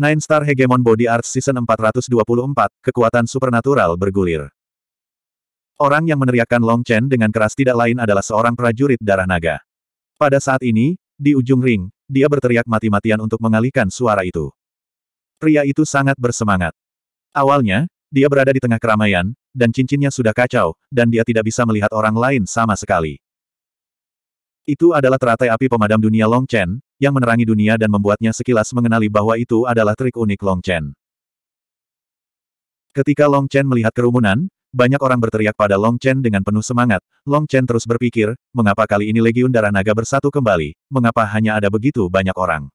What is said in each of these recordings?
Nine Star Hegemon Body Arts Season 424, Kekuatan Supernatural Bergulir. Orang yang meneriakkan Long Chen dengan keras tidak lain adalah seorang prajurit darah naga. Pada saat ini, di ujung ring, dia berteriak mati-matian untuk mengalihkan suara itu. Pria itu sangat bersemangat. Awalnya, dia berada di tengah keramaian, dan cincinnya sudah kacau, dan dia tidak bisa melihat orang lain sama sekali. Itu adalah teratai api pemadam dunia Long Chen, yang menerangi dunia dan membuatnya sekilas mengenali bahwa itu adalah trik unik Long Chen. Ketika Long Chen melihat kerumunan, banyak orang berteriak pada Long Chen dengan penuh semangat. Long Chen terus berpikir, mengapa kali ini Legiun Darah Naga bersatu kembali, mengapa hanya ada begitu banyak orang.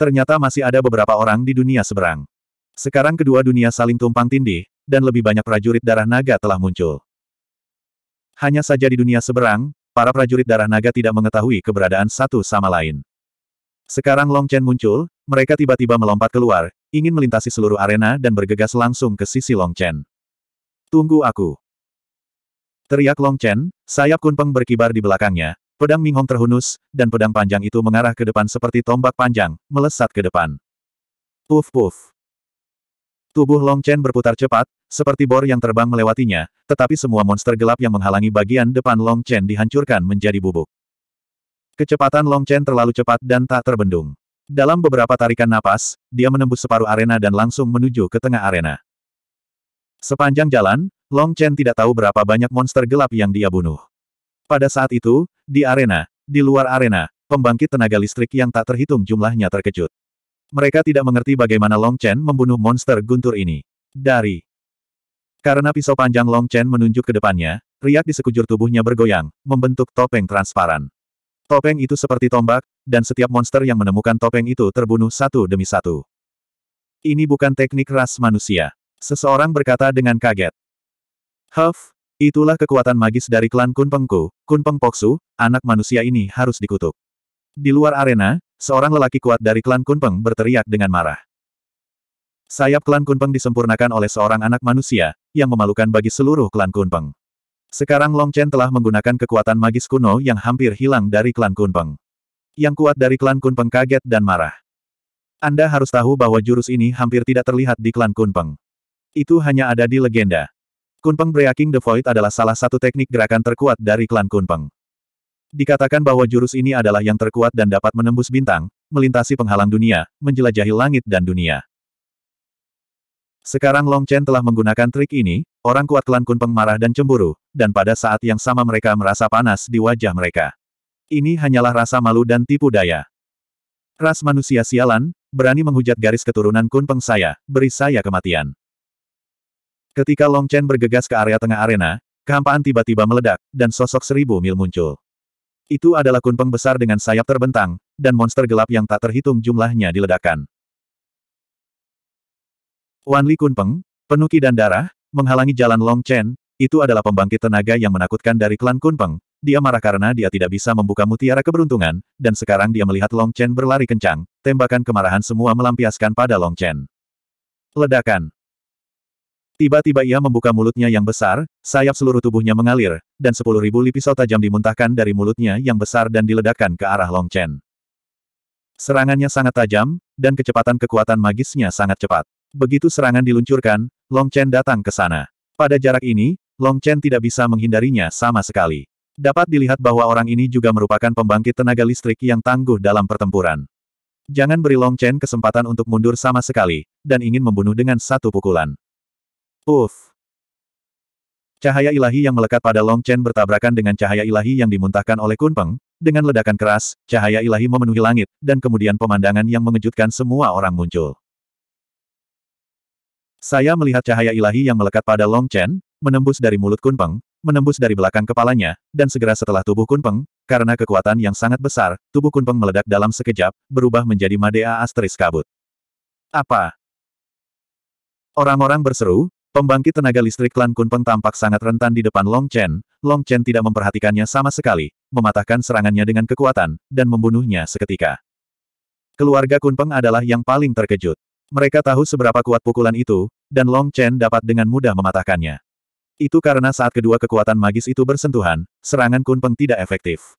Ternyata masih ada beberapa orang di dunia seberang. Sekarang kedua dunia saling tumpang tindih, dan lebih banyak prajurit darah naga telah muncul. Hanya saja di dunia seberang, Para prajurit darah naga tidak mengetahui keberadaan satu sama lain. Sekarang Long Chen muncul, mereka tiba-tiba melompat keluar, ingin melintasi seluruh arena dan bergegas langsung ke sisi Long Chen. Tunggu aku. Teriak Long Chen, sayap kunpeng berkibar di belakangnya, pedang Minghong terhunus, dan pedang panjang itu mengarah ke depan seperti tombak panjang, melesat ke depan. Puf puf. Tubuh Long Chen berputar cepat, seperti bor yang terbang melewatinya, tetapi semua monster gelap yang menghalangi bagian depan Long Chen dihancurkan menjadi bubuk. Kecepatan Long Chen terlalu cepat dan tak terbendung. Dalam beberapa tarikan napas, dia menembus separuh arena dan langsung menuju ke tengah arena. Sepanjang jalan, Long Chen tidak tahu berapa banyak monster gelap yang dia bunuh. Pada saat itu, di arena, di luar arena, pembangkit tenaga listrik yang tak terhitung jumlahnya terkejut. Mereka tidak mengerti bagaimana Long Chen membunuh monster guntur ini. Dari karena pisau panjang Long Chen menunjuk ke depannya, riak di sekujur tubuhnya bergoyang, membentuk topeng transparan. Topeng itu seperti tombak, dan setiap monster yang menemukan topeng itu terbunuh satu demi satu. Ini bukan teknik ras manusia. Seseorang berkata dengan kaget. Huff, itulah kekuatan magis dari klan Kunpengku. Kunpeng Kun Poksu, anak manusia ini harus dikutuk. Di luar arena, Seorang lelaki kuat dari klan Kunpeng berteriak dengan marah. Sayap klan Kunpeng disempurnakan oleh seorang anak manusia, yang memalukan bagi seluruh klan Kunpeng. Sekarang Long Chen telah menggunakan kekuatan magis kuno yang hampir hilang dari klan Kunpeng. Yang kuat dari klan Kunpeng kaget dan marah. Anda harus tahu bahwa jurus ini hampir tidak terlihat di klan Kunpeng. Itu hanya ada di legenda. Kunpeng Breaking the Void adalah salah satu teknik gerakan terkuat dari klan Kunpeng. Dikatakan bahwa jurus ini adalah yang terkuat dan dapat menembus bintang, melintasi penghalang dunia, menjelajahi langit dan dunia. Sekarang Long Chen telah menggunakan trik ini, orang kuat klan Kunpeng marah dan cemburu, dan pada saat yang sama mereka merasa panas di wajah mereka. Ini hanyalah rasa malu dan tipu daya. Ras manusia sialan, berani menghujat garis keturunan Kunpeng saya, beri saya kematian. Ketika Long Chen bergegas ke area tengah arena, kehampaan tiba-tiba meledak, dan sosok seribu mil muncul. Itu adalah kunpeng besar dengan sayap terbentang, dan monster gelap yang tak terhitung jumlahnya diledakkan. Wanli Kunpeng, penuki dan darah, menghalangi jalan Long Chen, itu adalah pembangkit tenaga yang menakutkan dari klan Kunpeng. Dia marah karena dia tidak bisa membuka mutiara keberuntungan, dan sekarang dia melihat Long Chen berlari kencang. Tembakan kemarahan semua melampiaskan pada Long Chen. Ledakan. Tiba-tiba ia membuka mulutnya yang besar, sayap seluruh tubuhnya mengalir, dan sepuluh ribu lipisau tajam dimuntahkan dari mulutnya yang besar dan diledakkan ke arah Long Chen. Serangannya sangat tajam, dan kecepatan kekuatan magisnya sangat cepat. Begitu serangan diluncurkan, Long Chen datang ke sana. Pada jarak ini, Long Chen tidak bisa menghindarinya sama sekali. Dapat dilihat bahwa orang ini juga merupakan pembangkit tenaga listrik yang tangguh dalam pertempuran. Jangan beri Long Chen kesempatan untuk mundur sama sekali, dan ingin membunuh dengan satu pukulan. Uf! Cahaya ilahi yang melekat pada Long Chen bertabrakan dengan cahaya ilahi yang dimuntahkan oleh Kun Peng. Dengan ledakan keras, cahaya ilahi memenuhi langit, dan kemudian pemandangan yang mengejutkan semua orang muncul. Saya melihat cahaya ilahi yang melekat pada Long Chen, menembus dari mulut Kun Peng, menembus dari belakang kepalanya, dan segera setelah tubuh Kun Peng, karena kekuatan yang sangat besar, tubuh Kunpeng meledak dalam sekejap, berubah menjadi Madea asteris kabut. Apa? Orang-orang berseru, Pembangkit tenaga listrik Lan Kunpeng tampak sangat rentan di depan Long Chen. Long Chen tidak memperhatikannya sama sekali, mematahkan serangannya dengan kekuatan, dan membunuhnya seketika. Keluarga Kunpeng adalah yang paling terkejut. Mereka tahu seberapa kuat pukulan itu, dan Long Chen dapat dengan mudah mematahkannya. Itu karena saat kedua kekuatan magis itu bersentuhan, serangan Kunpeng tidak efektif.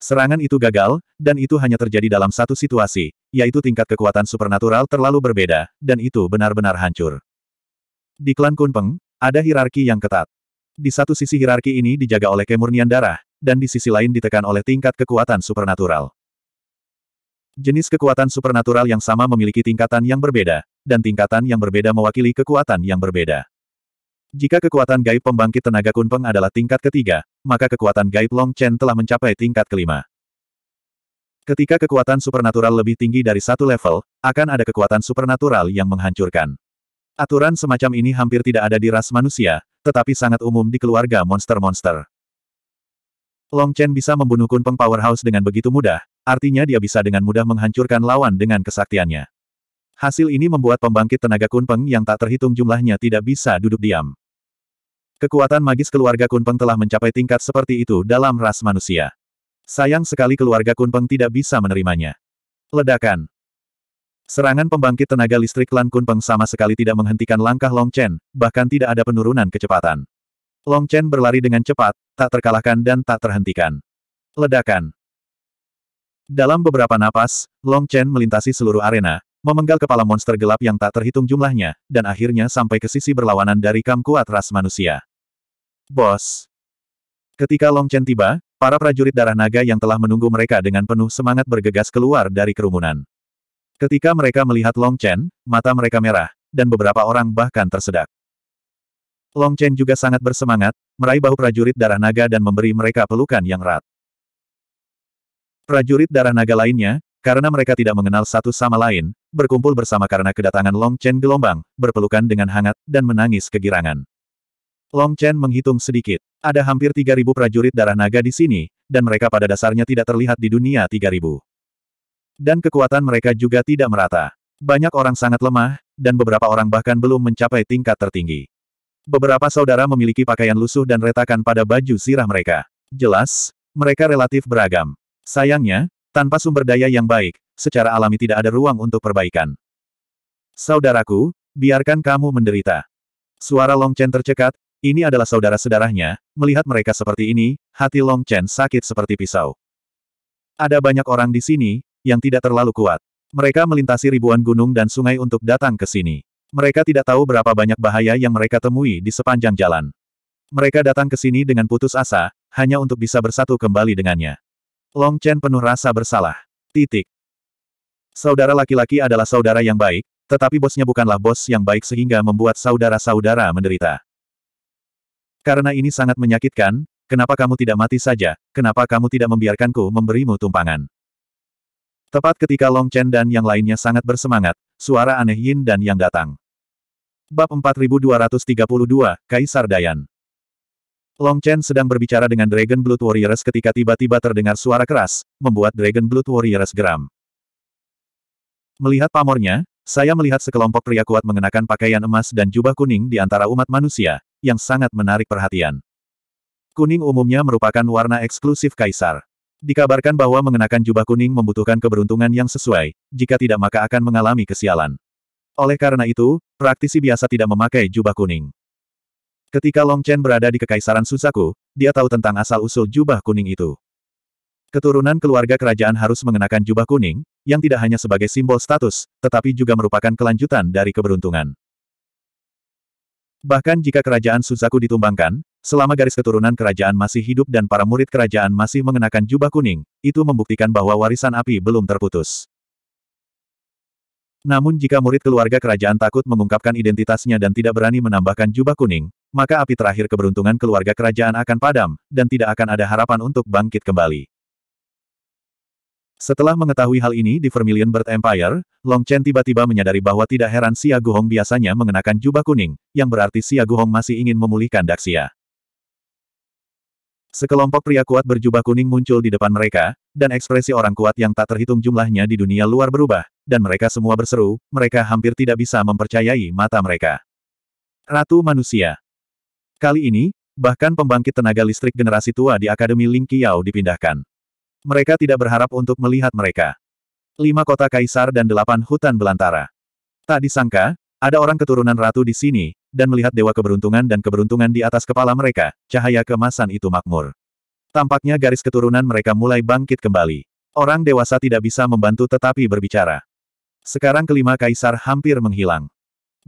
Serangan itu gagal, dan itu hanya terjadi dalam satu situasi, yaitu tingkat kekuatan supernatural terlalu berbeda, dan itu benar-benar hancur. Di klan Kunpeng, ada hierarki yang ketat. Di satu sisi hierarki ini dijaga oleh kemurnian darah, dan di sisi lain ditekan oleh tingkat kekuatan supernatural. Jenis kekuatan supernatural yang sama memiliki tingkatan yang berbeda, dan tingkatan yang berbeda mewakili kekuatan yang berbeda. Jika kekuatan gaib pembangkit tenaga Kunpeng adalah tingkat ketiga, maka kekuatan gaib Long Chen telah mencapai tingkat kelima. Ketika kekuatan supernatural lebih tinggi dari satu level, akan ada kekuatan supernatural yang menghancurkan. Aturan semacam ini hampir tidak ada di ras manusia, tetapi sangat umum di keluarga monster-monster. Long Chen bisa membunuh Kunpeng Powerhouse dengan begitu mudah, artinya dia bisa dengan mudah menghancurkan lawan dengan kesaktiannya. Hasil ini membuat pembangkit tenaga Kunpeng yang tak terhitung jumlahnya tidak bisa duduk diam. Kekuatan magis keluarga Kunpeng telah mencapai tingkat seperti itu dalam ras manusia. Sayang sekali keluarga Kunpeng tidak bisa menerimanya. Ledakan. Serangan pembangkit tenaga listrik Lan Kunpeng sama sekali tidak menghentikan langkah Long Chen, bahkan tidak ada penurunan kecepatan. Long Chen berlari dengan cepat, tak terkalahkan dan tak terhentikan. Ledakan. Dalam beberapa napas, Long Chen melintasi seluruh arena, memenggal kepala monster gelap yang tak terhitung jumlahnya, dan akhirnya sampai ke sisi berlawanan dari kam kuat ras manusia. Bos. Ketika Long Chen tiba, para prajurit darah naga yang telah menunggu mereka dengan penuh semangat bergegas keluar dari kerumunan. Ketika mereka melihat Long Chen, mata mereka merah, dan beberapa orang bahkan tersedak. Long Chen juga sangat bersemangat, meraih bahu prajurit darah naga dan memberi mereka pelukan yang erat. Prajurit darah naga lainnya, karena mereka tidak mengenal satu sama lain, berkumpul bersama karena kedatangan Long Chen gelombang, berpelukan dengan hangat, dan menangis kegirangan. Long Chen menghitung sedikit. Ada hampir 3.000 prajurit darah naga di sini, dan mereka pada dasarnya tidak terlihat di dunia dan kekuatan mereka juga tidak merata. Banyak orang sangat lemah, dan beberapa orang bahkan belum mencapai tingkat tertinggi. Beberapa saudara memiliki pakaian lusuh dan retakan pada baju sirah mereka. Jelas, mereka relatif beragam. Sayangnya, tanpa sumber daya yang baik, secara alami tidak ada ruang untuk perbaikan. Saudaraku, biarkan kamu menderita. Suara Long Chen tercekat, ini adalah saudara sedarahnya. melihat mereka seperti ini, hati Long Chen sakit seperti pisau. Ada banyak orang di sini, yang tidak terlalu kuat. Mereka melintasi ribuan gunung dan sungai untuk datang ke sini. Mereka tidak tahu berapa banyak bahaya yang mereka temui di sepanjang jalan. Mereka datang ke sini dengan putus asa, hanya untuk bisa bersatu kembali dengannya. Long Chen penuh rasa bersalah. Titik. Saudara laki-laki adalah saudara yang baik, tetapi bosnya bukanlah bos yang baik sehingga membuat saudara-saudara menderita. Karena ini sangat menyakitkan, kenapa kamu tidak mati saja, kenapa kamu tidak membiarkanku memberimu tumpangan? Tepat ketika Long Chen dan yang lainnya sangat bersemangat, suara aneh Yin dan Yang datang. Bab 4232, Kaisar Dayan Long Chen sedang berbicara dengan Dragon Blood Warriors ketika tiba-tiba terdengar suara keras, membuat Dragon Blood Warriors geram. Melihat pamornya, saya melihat sekelompok pria kuat mengenakan pakaian emas dan jubah kuning di antara umat manusia, yang sangat menarik perhatian. Kuning umumnya merupakan warna eksklusif kaisar. Dikabarkan bahwa mengenakan jubah kuning membutuhkan keberuntungan yang sesuai, jika tidak maka akan mengalami kesialan. Oleh karena itu, praktisi biasa tidak memakai jubah kuning. Ketika Long Chen berada di Kekaisaran Suzaku, dia tahu tentang asal-usul jubah kuning itu. Keturunan keluarga kerajaan harus mengenakan jubah kuning, yang tidak hanya sebagai simbol status, tetapi juga merupakan kelanjutan dari keberuntungan. Bahkan jika kerajaan Suzaku ditumbangkan, Selama garis keturunan kerajaan masih hidup dan para murid kerajaan masih mengenakan jubah kuning, itu membuktikan bahwa warisan api belum terputus. Namun jika murid keluarga kerajaan takut mengungkapkan identitasnya dan tidak berani menambahkan jubah kuning, maka api terakhir keberuntungan keluarga kerajaan akan padam, dan tidak akan ada harapan untuk bangkit kembali. Setelah mengetahui hal ini di Vermilion Bird Empire, Long Chen tiba-tiba menyadari bahwa tidak heran Xia Guhong biasanya mengenakan jubah kuning, yang berarti Xia Guhong masih ingin memulihkan Daxia. Sekelompok pria kuat berjubah kuning muncul di depan mereka, dan ekspresi orang kuat yang tak terhitung jumlahnya di dunia luar berubah, dan mereka semua berseru, mereka hampir tidak bisa mempercayai mata mereka. Ratu Manusia Kali ini, bahkan pembangkit tenaga listrik generasi tua di Akademi Ling Qiao dipindahkan. Mereka tidak berharap untuk melihat mereka. Lima kota kaisar dan delapan hutan belantara. Tak disangka, ada orang keturunan ratu di sini, dan melihat dewa keberuntungan dan keberuntungan di atas kepala mereka, cahaya kemasan itu makmur. Tampaknya garis keturunan mereka mulai bangkit kembali. Orang dewasa tidak bisa membantu tetapi berbicara. Sekarang kelima kaisar hampir menghilang.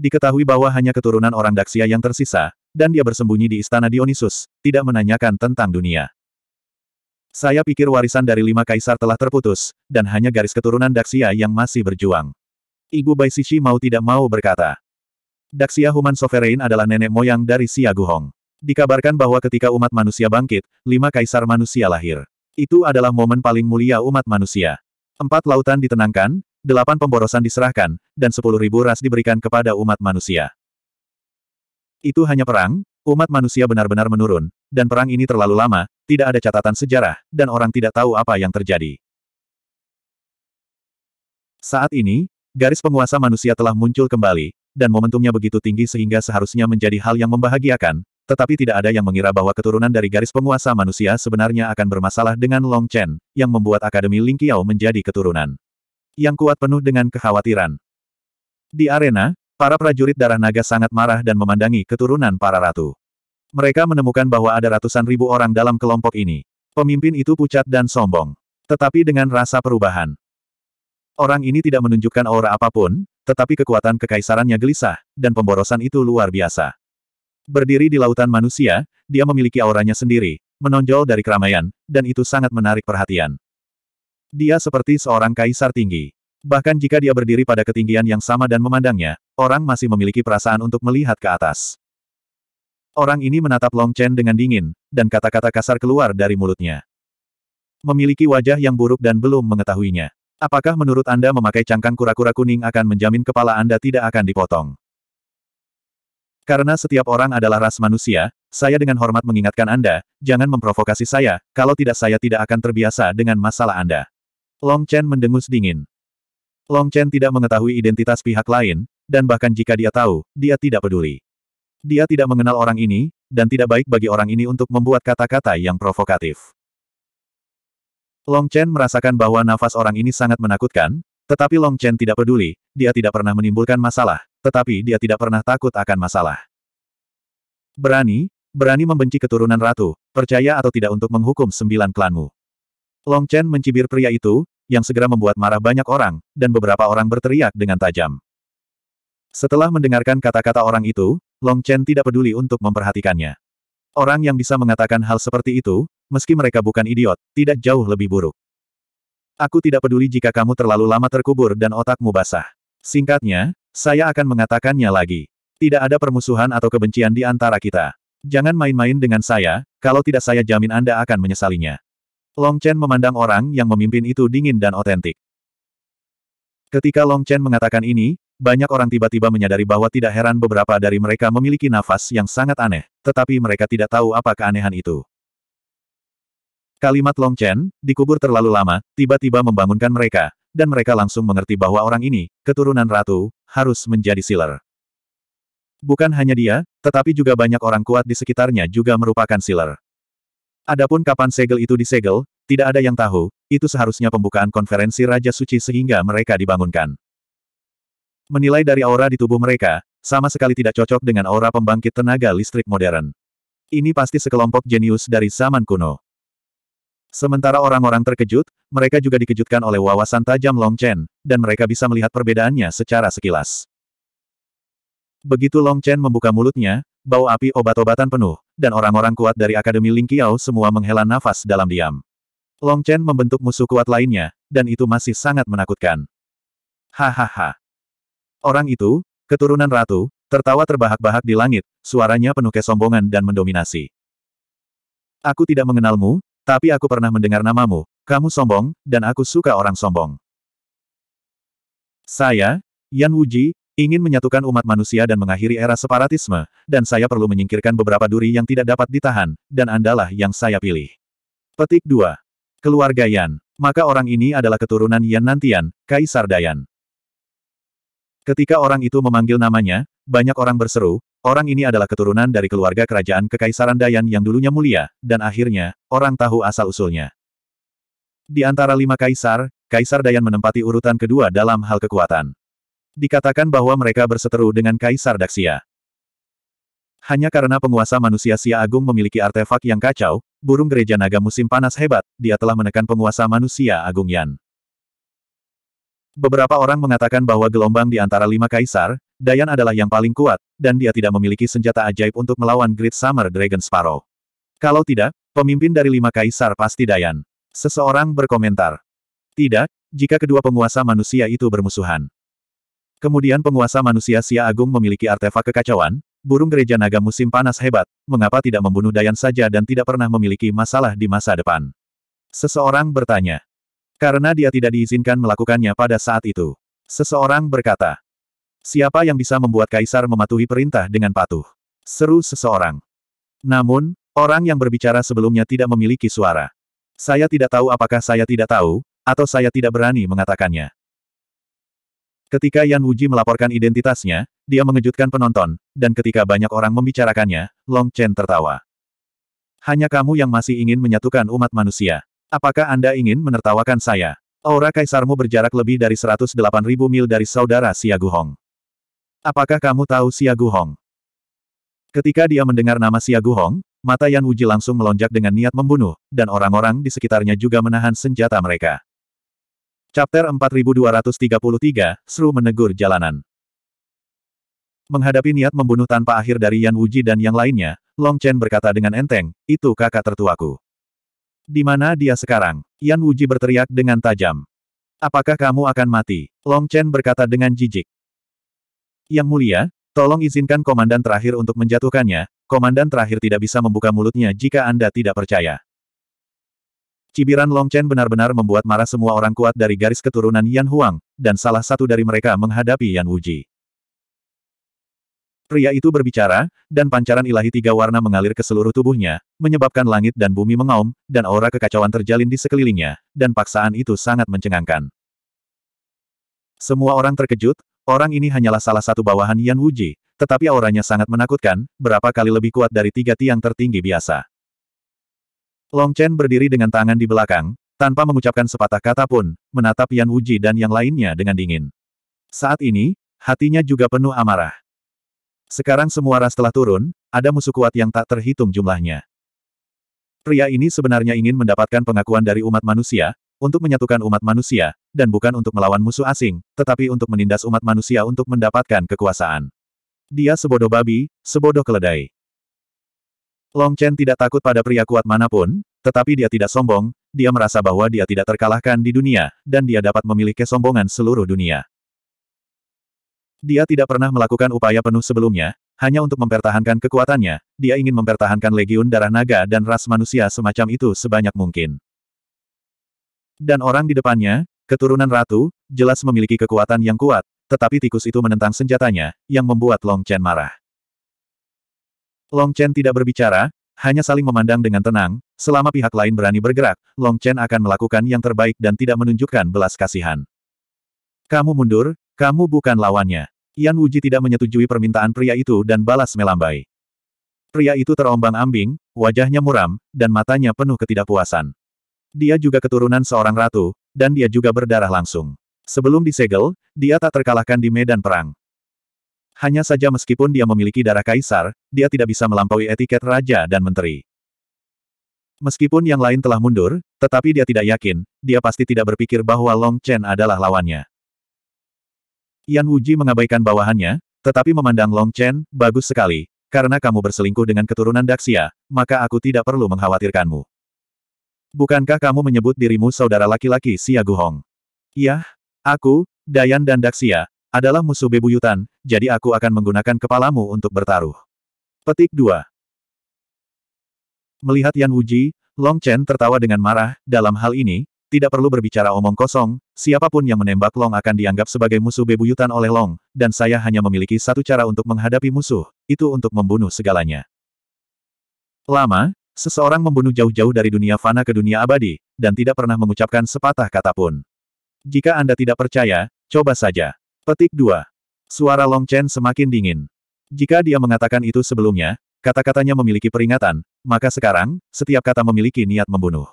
Diketahui bahwa hanya keturunan orang Daksia yang tersisa, dan dia bersembunyi di istana Dionysus, tidak menanyakan tentang dunia. Saya pikir warisan dari lima kaisar telah terputus, dan hanya garis keturunan Daksia yang masih berjuang. Ibu Baisishi mau tidak mau berkata, Daxia Human Sovereign adalah nenek moyang dari Xia Guhong. Dikabarkan bahwa ketika umat manusia bangkit, lima kaisar manusia lahir. Itu adalah momen paling mulia umat manusia. Empat lautan ditenangkan, delapan pemborosan diserahkan, dan sepuluh ribu ras diberikan kepada umat manusia. Itu hanya perang, umat manusia benar-benar menurun, dan perang ini terlalu lama, tidak ada catatan sejarah, dan orang tidak tahu apa yang terjadi. Saat ini, garis penguasa manusia telah muncul kembali, dan momentumnya begitu tinggi sehingga seharusnya menjadi hal yang membahagiakan, tetapi tidak ada yang mengira bahwa keturunan dari garis penguasa manusia sebenarnya akan bermasalah dengan Long Chen, yang membuat Akademi Ling Qiao menjadi keturunan. Yang kuat penuh dengan kekhawatiran. Di arena, para prajurit darah naga sangat marah dan memandangi keturunan para ratu. Mereka menemukan bahwa ada ratusan ribu orang dalam kelompok ini. Pemimpin itu pucat dan sombong. Tetapi dengan rasa perubahan. Orang ini tidak menunjukkan aura apapun, tetapi kekuatan kekaisarannya gelisah, dan pemborosan itu luar biasa. Berdiri di lautan manusia, dia memiliki auranya sendiri, menonjol dari keramaian, dan itu sangat menarik perhatian. Dia seperti seorang kaisar tinggi. Bahkan jika dia berdiri pada ketinggian yang sama dan memandangnya, orang masih memiliki perasaan untuk melihat ke atas. Orang ini menatap Long Chen dengan dingin, dan kata-kata kasar keluar dari mulutnya. Memiliki wajah yang buruk dan belum mengetahuinya. Apakah menurut Anda memakai cangkang kura-kura kuning akan menjamin kepala Anda tidak akan dipotong? Karena setiap orang adalah ras manusia, saya dengan hormat mengingatkan Anda, jangan memprovokasi saya, kalau tidak saya tidak akan terbiasa dengan masalah Anda. Long Chen mendengus dingin. Long Chen tidak mengetahui identitas pihak lain, dan bahkan jika dia tahu, dia tidak peduli. Dia tidak mengenal orang ini, dan tidak baik bagi orang ini untuk membuat kata-kata yang provokatif. Long Chen merasakan bahwa nafas orang ini sangat menakutkan, tetapi Long Chen tidak peduli, dia tidak pernah menimbulkan masalah, tetapi dia tidak pernah takut akan masalah. Berani, berani membenci keturunan ratu, percaya atau tidak untuk menghukum sembilan klanmu. Long Chen mencibir pria itu, yang segera membuat marah banyak orang, dan beberapa orang berteriak dengan tajam. Setelah mendengarkan kata-kata orang itu, Long Chen tidak peduli untuk memperhatikannya. Orang yang bisa mengatakan hal seperti itu, meski mereka bukan idiot, tidak jauh lebih buruk. Aku tidak peduli jika kamu terlalu lama terkubur dan otakmu basah. Singkatnya, saya akan mengatakannya lagi. Tidak ada permusuhan atau kebencian di antara kita. Jangan main-main dengan saya, kalau tidak saya jamin Anda akan menyesalinya. Long Chen memandang orang yang memimpin itu dingin dan otentik. Ketika Long Chen mengatakan ini, banyak orang tiba-tiba menyadari bahwa tidak heran beberapa dari mereka memiliki nafas yang sangat aneh, tetapi mereka tidak tahu apa keanehan itu. Kalimat Long Chen, dikubur terlalu lama, tiba-tiba membangunkan mereka, dan mereka langsung mengerti bahwa orang ini, keturunan ratu, harus menjadi siler. Bukan hanya dia, tetapi juga banyak orang kuat di sekitarnya juga merupakan siler. Adapun kapan segel itu disegel, tidak ada yang tahu, itu seharusnya pembukaan konferensi Raja Suci sehingga mereka dibangunkan. Menilai dari aura di tubuh mereka, sama sekali tidak cocok dengan aura pembangkit tenaga listrik modern. Ini pasti sekelompok jenius dari zaman kuno. Sementara orang-orang terkejut, mereka juga dikejutkan oleh wawasan tajam Long Chen, dan mereka bisa melihat perbedaannya secara sekilas. Begitu Long Chen membuka mulutnya, bau api obat-obatan penuh, dan orang-orang kuat dari Akademi Ling Qiao semua menghela nafas dalam diam. Long Chen membentuk musuh kuat lainnya, dan itu masih sangat menakutkan. Hahaha. Orang itu, keturunan ratu, tertawa terbahak-bahak di langit, suaranya penuh kesombongan dan mendominasi. Aku tidak mengenalmu, tapi aku pernah mendengar namamu, kamu sombong, dan aku suka orang sombong. Saya, Yan Wuji, ingin menyatukan umat manusia dan mengakhiri era separatisme, dan saya perlu menyingkirkan beberapa duri yang tidak dapat ditahan, dan Andalah yang saya pilih. Petik 2. Keluarga Yan. Maka orang ini adalah keturunan Yan Nantian, Kaisar Dayan. Ketika orang itu memanggil namanya, banyak orang berseru, orang ini adalah keturunan dari keluarga kerajaan Kekaisaran Dayan yang dulunya mulia, dan akhirnya, orang tahu asal-usulnya. Di antara lima kaisar, Kaisar Dayan menempati urutan kedua dalam hal kekuatan. Dikatakan bahwa mereka berseteru dengan Kaisar Daksia. Hanya karena penguasa manusia Sia Agung memiliki artefak yang kacau, burung gereja naga musim panas hebat, dia telah menekan penguasa manusia Agung Yan. Beberapa orang mengatakan bahwa gelombang di antara lima kaisar, Dayan adalah yang paling kuat, dan dia tidak memiliki senjata ajaib untuk melawan Great Summer Dragon Sparrow. Kalau tidak, pemimpin dari lima kaisar pasti Dayan. Seseorang berkomentar. Tidak, jika kedua penguasa manusia itu bermusuhan. Kemudian penguasa manusia Sia Agung memiliki artefak kekacauan, burung gereja naga musim panas hebat, mengapa tidak membunuh Dayan saja dan tidak pernah memiliki masalah di masa depan? Seseorang bertanya. Karena dia tidak diizinkan melakukannya pada saat itu. Seseorang berkata, Siapa yang bisa membuat kaisar mematuhi perintah dengan patuh? Seru seseorang. Namun, orang yang berbicara sebelumnya tidak memiliki suara. Saya tidak tahu apakah saya tidak tahu, atau saya tidak berani mengatakannya. Ketika Yan Wuji melaporkan identitasnya, dia mengejutkan penonton, dan ketika banyak orang membicarakannya, Long Chen tertawa. Hanya kamu yang masih ingin menyatukan umat manusia. Apakah Anda ingin menertawakan saya? Aura kaisarmu berjarak lebih dari 108.000 mil dari saudara Siaguhong. Apakah kamu tahu Siaguhong? Ketika dia mendengar nama Siaguhong, mata Yan Wuji langsung melonjak dengan niat membunuh, dan orang-orang di sekitarnya juga menahan senjata mereka. Chapter 4233, Seru menegur jalanan. Menghadapi niat membunuh tanpa akhir dari Yan Wuji dan yang lainnya, Long Chen berkata dengan enteng, itu kakak tertuaku. Di mana dia sekarang? Yan Wuji berteriak dengan tajam. Apakah kamu akan mati? Long Chen berkata dengan jijik. Yang mulia, tolong izinkan komandan terakhir untuk menjatuhkannya, komandan terakhir tidak bisa membuka mulutnya jika Anda tidak percaya. Cibiran Long Chen benar-benar membuat marah semua orang kuat dari garis keturunan Yan Huang, dan salah satu dari mereka menghadapi Yan Wuji. Pria itu berbicara, dan pancaran ilahi tiga warna mengalir ke seluruh tubuhnya, menyebabkan langit dan bumi mengaum, dan aura kekacauan terjalin di sekelilingnya, dan paksaan itu sangat mencengangkan. Semua orang terkejut, orang ini hanyalah salah satu bawahan Yan Wuji, tetapi auranya sangat menakutkan, berapa kali lebih kuat dari tiga tiang tertinggi biasa. Long Chen berdiri dengan tangan di belakang, tanpa mengucapkan sepatah kata pun, menatap Yan Wuji dan yang lainnya dengan dingin. Saat ini, hatinya juga penuh amarah. Sekarang semua ras telah turun, ada musuh kuat yang tak terhitung jumlahnya. Pria ini sebenarnya ingin mendapatkan pengakuan dari umat manusia, untuk menyatukan umat manusia, dan bukan untuk melawan musuh asing, tetapi untuk menindas umat manusia untuk mendapatkan kekuasaan. Dia sebodoh babi, sebodoh keledai. Long Chen tidak takut pada pria kuat manapun, tetapi dia tidak sombong, dia merasa bahwa dia tidak terkalahkan di dunia, dan dia dapat memilih kesombongan seluruh dunia. Dia tidak pernah melakukan upaya penuh sebelumnya, hanya untuk mempertahankan kekuatannya, dia ingin mempertahankan legiun darah naga dan ras manusia semacam itu sebanyak mungkin. Dan orang di depannya, keturunan ratu, jelas memiliki kekuatan yang kuat, tetapi tikus itu menentang senjatanya, yang membuat Long Chen marah. Long Chen tidak berbicara, hanya saling memandang dengan tenang, selama pihak lain berani bergerak, Long Chen akan melakukan yang terbaik dan tidak menunjukkan belas kasihan. Kamu mundur, kamu bukan lawannya. Yan Wuji tidak menyetujui permintaan pria itu dan balas melambai. Pria itu terombang-ambing, wajahnya muram, dan matanya penuh ketidakpuasan. Dia juga keturunan seorang ratu, dan dia juga berdarah langsung. Sebelum disegel, dia tak terkalahkan di medan perang. Hanya saja meskipun dia memiliki darah kaisar, dia tidak bisa melampaui etiket raja dan menteri. Meskipun yang lain telah mundur, tetapi dia tidak yakin, dia pasti tidak berpikir bahwa Long Chen adalah lawannya. Yan Wuji mengabaikan bawahannya, tetapi memandang Long Chen, bagus sekali. Karena kamu berselingkuh dengan keturunan Daxia, maka aku tidak perlu mengkhawatirkanmu. Bukankah kamu menyebut dirimu saudara laki-laki Xiagu Hong? Yah, aku, Dayan dan Daxia, adalah musuh bebuyutan, jadi aku akan menggunakan kepalamu untuk bertaruh. Petik 2 Melihat Yan Wuji, Long Chen tertawa dengan marah, dalam hal ini, tidak perlu berbicara omong kosong, siapapun yang menembak Long akan dianggap sebagai musuh bebuyutan oleh Long, dan saya hanya memiliki satu cara untuk menghadapi musuh, itu untuk membunuh segalanya. Lama, seseorang membunuh jauh-jauh dari dunia fana ke dunia abadi, dan tidak pernah mengucapkan sepatah kata pun. Jika Anda tidak percaya, coba saja. Petik 2. Suara Long Chen semakin dingin. Jika dia mengatakan itu sebelumnya, kata-katanya memiliki peringatan, maka sekarang, setiap kata memiliki niat membunuh.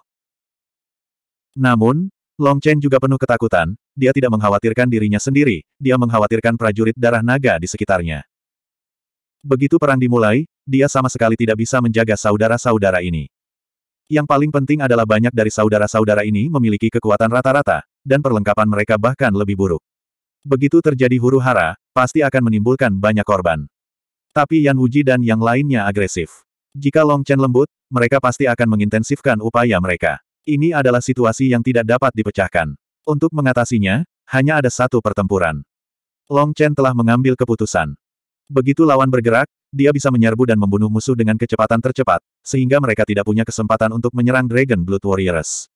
Namun, Long Chen juga penuh ketakutan, dia tidak mengkhawatirkan dirinya sendiri, dia mengkhawatirkan prajurit darah naga di sekitarnya. Begitu perang dimulai, dia sama sekali tidak bisa menjaga saudara-saudara ini. Yang paling penting adalah banyak dari saudara-saudara ini memiliki kekuatan rata-rata, dan perlengkapan mereka bahkan lebih buruk. Begitu terjadi huru hara, pasti akan menimbulkan banyak korban. Tapi Yan Wuji dan yang lainnya agresif. Jika Long Chen lembut, mereka pasti akan mengintensifkan upaya mereka. Ini adalah situasi yang tidak dapat dipecahkan. Untuk mengatasinya, hanya ada satu pertempuran. Long Chen telah mengambil keputusan. Begitu lawan bergerak, dia bisa menyerbu dan membunuh musuh dengan kecepatan tercepat, sehingga mereka tidak punya kesempatan untuk menyerang Dragon Blood Warriors.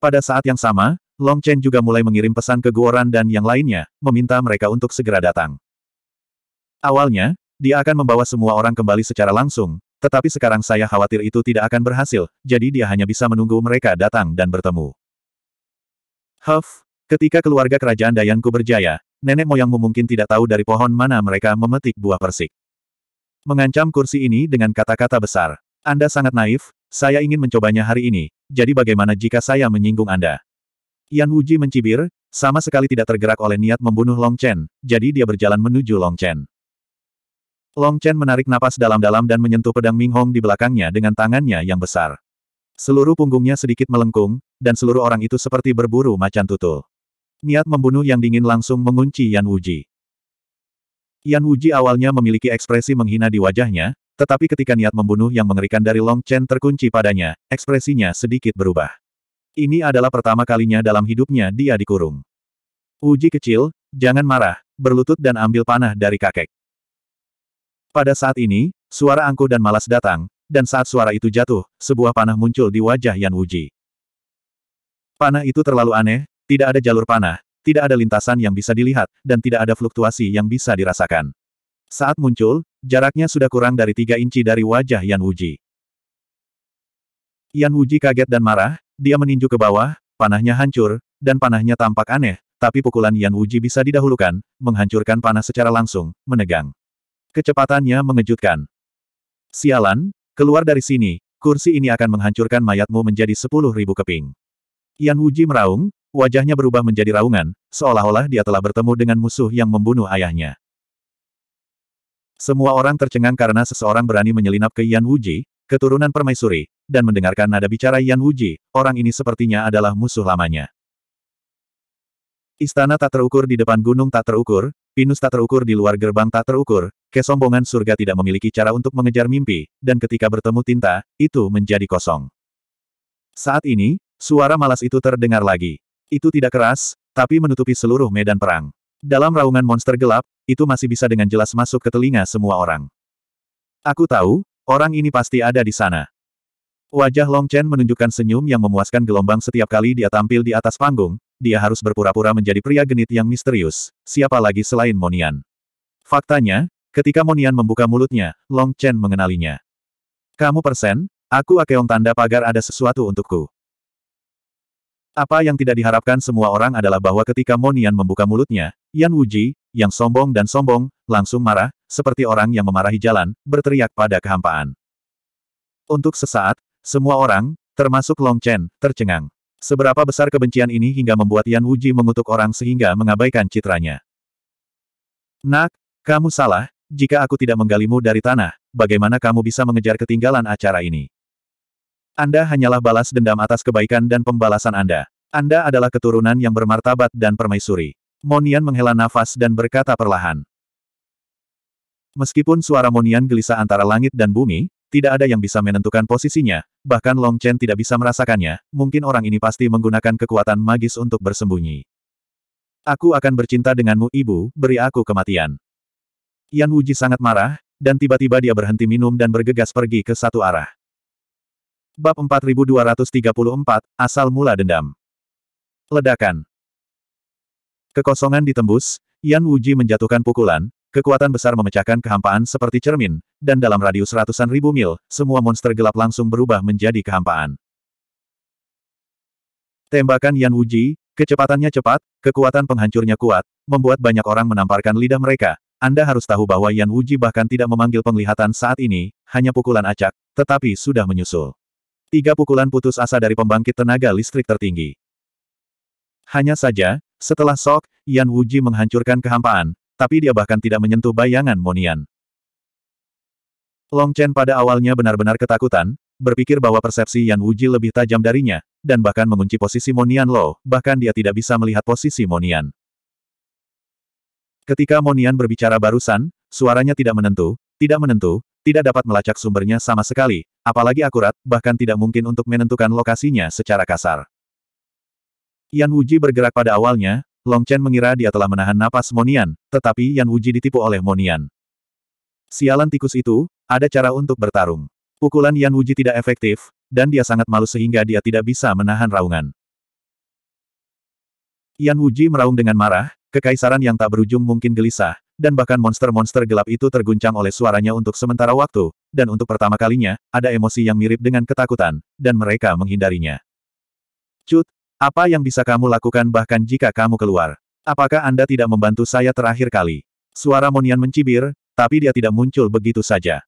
Pada saat yang sama, Long Chen juga mulai mengirim pesan ke Guoran dan yang lainnya, meminta mereka untuk segera datang. Awalnya, dia akan membawa semua orang kembali secara langsung, tetapi sekarang saya khawatir itu tidak akan berhasil, jadi dia hanya bisa menunggu mereka datang dan bertemu. Huff, ketika keluarga kerajaan Dayangku berjaya, nenek moyangmu mungkin tidak tahu dari pohon mana mereka memetik buah persik. Mengancam kursi ini dengan kata-kata besar. Anda sangat naif, saya ingin mencobanya hari ini, jadi bagaimana jika saya menyinggung Anda? Yan Wuji mencibir, sama sekali tidak tergerak oleh niat membunuh Long Chen, jadi dia berjalan menuju Long Chen. Long Chen menarik napas dalam-dalam dan menyentuh pedang Ming Hong di belakangnya dengan tangannya yang besar. Seluruh punggungnya sedikit melengkung, dan seluruh orang itu seperti berburu macan tutul. Niat membunuh yang dingin langsung mengunci Yan Wuji. Yan Wuji awalnya memiliki ekspresi menghina di wajahnya, tetapi ketika niat membunuh yang mengerikan dari Long Chen terkunci padanya, ekspresinya sedikit berubah. Ini adalah pertama kalinya dalam hidupnya dia dikurung. Wuji kecil, jangan marah, berlutut dan ambil panah dari kakek. Pada saat ini, suara angkuh dan malas datang, dan saat suara itu jatuh, sebuah panah muncul di wajah Yan Wuji. Panah itu terlalu aneh, tidak ada jalur panah, tidak ada lintasan yang bisa dilihat, dan tidak ada fluktuasi yang bisa dirasakan. Saat muncul, jaraknya sudah kurang dari tiga inci dari wajah Yan Wuji. Yan Wuji kaget dan marah, dia meninju ke bawah, panahnya hancur, dan panahnya tampak aneh, tapi pukulan Yan Wuji bisa didahulukan, menghancurkan panah secara langsung, menegang. Kecepatannya mengejutkan. Sialan, keluar dari sini, kursi ini akan menghancurkan mayatmu menjadi sepuluh ribu keping. Yan Wuji meraung, wajahnya berubah menjadi raungan, seolah-olah dia telah bertemu dengan musuh yang membunuh ayahnya. Semua orang tercengang karena seseorang berani menyelinap ke Yan Wuji, keturunan permaisuri, dan mendengarkan nada bicara Yan Wuji, orang ini sepertinya adalah musuh lamanya. Istana tak terukur di depan gunung tak terukur, pinus tak terukur di luar gerbang tak terukur, kesombongan surga tidak memiliki cara untuk mengejar mimpi, dan ketika bertemu tinta, itu menjadi kosong. Saat ini, suara malas itu terdengar lagi. Itu tidak keras, tapi menutupi seluruh medan perang. Dalam raungan monster gelap, itu masih bisa dengan jelas masuk ke telinga semua orang. Aku tahu, orang ini pasti ada di sana. Wajah Long Chen menunjukkan senyum yang memuaskan gelombang setiap kali dia tampil di atas panggung, dia harus berpura-pura menjadi pria genit yang misterius, siapa lagi selain Monian. Faktanya, ketika Monian membuka mulutnya, Long Chen mengenalinya. Kamu persen, aku akeong tanda pagar ada sesuatu untukku. Apa yang tidak diharapkan semua orang adalah bahwa ketika Monian membuka mulutnya, Yan Wuji, yang sombong dan sombong, langsung marah, seperti orang yang memarahi jalan, berteriak pada kehampaan. Untuk sesaat, semua orang, termasuk Long Chen, tercengang. Seberapa besar kebencian ini hingga membuat Yan Wuji mengutuk orang sehingga mengabaikan citranya. Nak, kamu salah, jika aku tidak menggalimu dari tanah, bagaimana kamu bisa mengejar ketinggalan acara ini? Anda hanyalah balas dendam atas kebaikan dan pembalasan Anda. Anda adalah keturunan yang bermartabat dan permaisuri. Monian menghela nafas dan berkata perlahan. Meskipun suara Monian gelisah antara langit dan bumi, tidak ada yang bisa menentukan posisinya, bahkan Long Chen tidak bisa merasakannya, mungkin orang ini pasti menggunakan kekuatan magis untuk bersembunyi. Aku akan bercinta denganmu ibu, beri aku kematian. Yan Wuji sangat marah, dan tiba-tiba dia berhenti minum dan bergegas pergi ke satu arah. Bab 4234, Asal Mula Dendam Ledakan Kekosongan ditembus, Yan Wuji menjatuhkan pukulan, Kekuatan besar memecahkan kehampaan seperti cermin, dan dalam radius ratusan ribu mil, semua monster gelap langsung berubah menjadi kehampaan. Tembakan Yan Wuji, kecepatannya cepat, kekuatan penghancurnya kuat, membuat banyak orang menamparkan lidah mereka. Anda harus tahu bahwa Yan Wuji bahkan tidak memanggil penglihatan saat ini, hanya pukulan acak, tetapi sudah menyusul. Tiga pukulan putus asa dari pembangkit tenaga listrik tertinggi. Hanya saja, setelah sok, Yan Wuji menghancurkan kehampaan, tapi dia bahkan tidak menyentuh bayangan Monian. Long Chen pada awalnya benar-benar ketakutan, berpikir bahwa persepsi Yan Wuji lebih tajam darinya, dan bahkan mengunci posisi Monian Lo, bahkan dia tidak bisa melihat posisi Monian. Ketika Monian berbicara barusan, suaranya tidak menentu, tidak menentu, tidak dapat melacak sumbernya sama sekali, apalagi akurat, bahkan tidak mungkin untuk menentukan lokasinya secara kasar. Yan Wuji bergerak pada awalnya, Long Chen mengira dia telah menahan napas Monian, tetapi Yan Wuji ditipu oleh Monian. Sialan tikus itu, ada cara untuk bertarung. Pukulan Yan Wuji tidak efektif, dan dia sangat malu sehingga dia tidak bisa menahan raungan. Yan Wuji meraung dengan marah, kekaisaran yang tak berujung mungkin gelisah, dan bahkan monster-monster gelap itu terguncang oleh suaranya untuk sementara waktu, dan untuk pertama kalinya, ada emosi yang mirip dengan ketakutan, dan mereka menghindarinya. Cut, apa yang bisa kamu lakukan bahkan jika kamu keluar? Apakah Anda tidak membantu saya terakhir kali? Suara Monian mencibir, tapi dia tidak muncul begitu saja.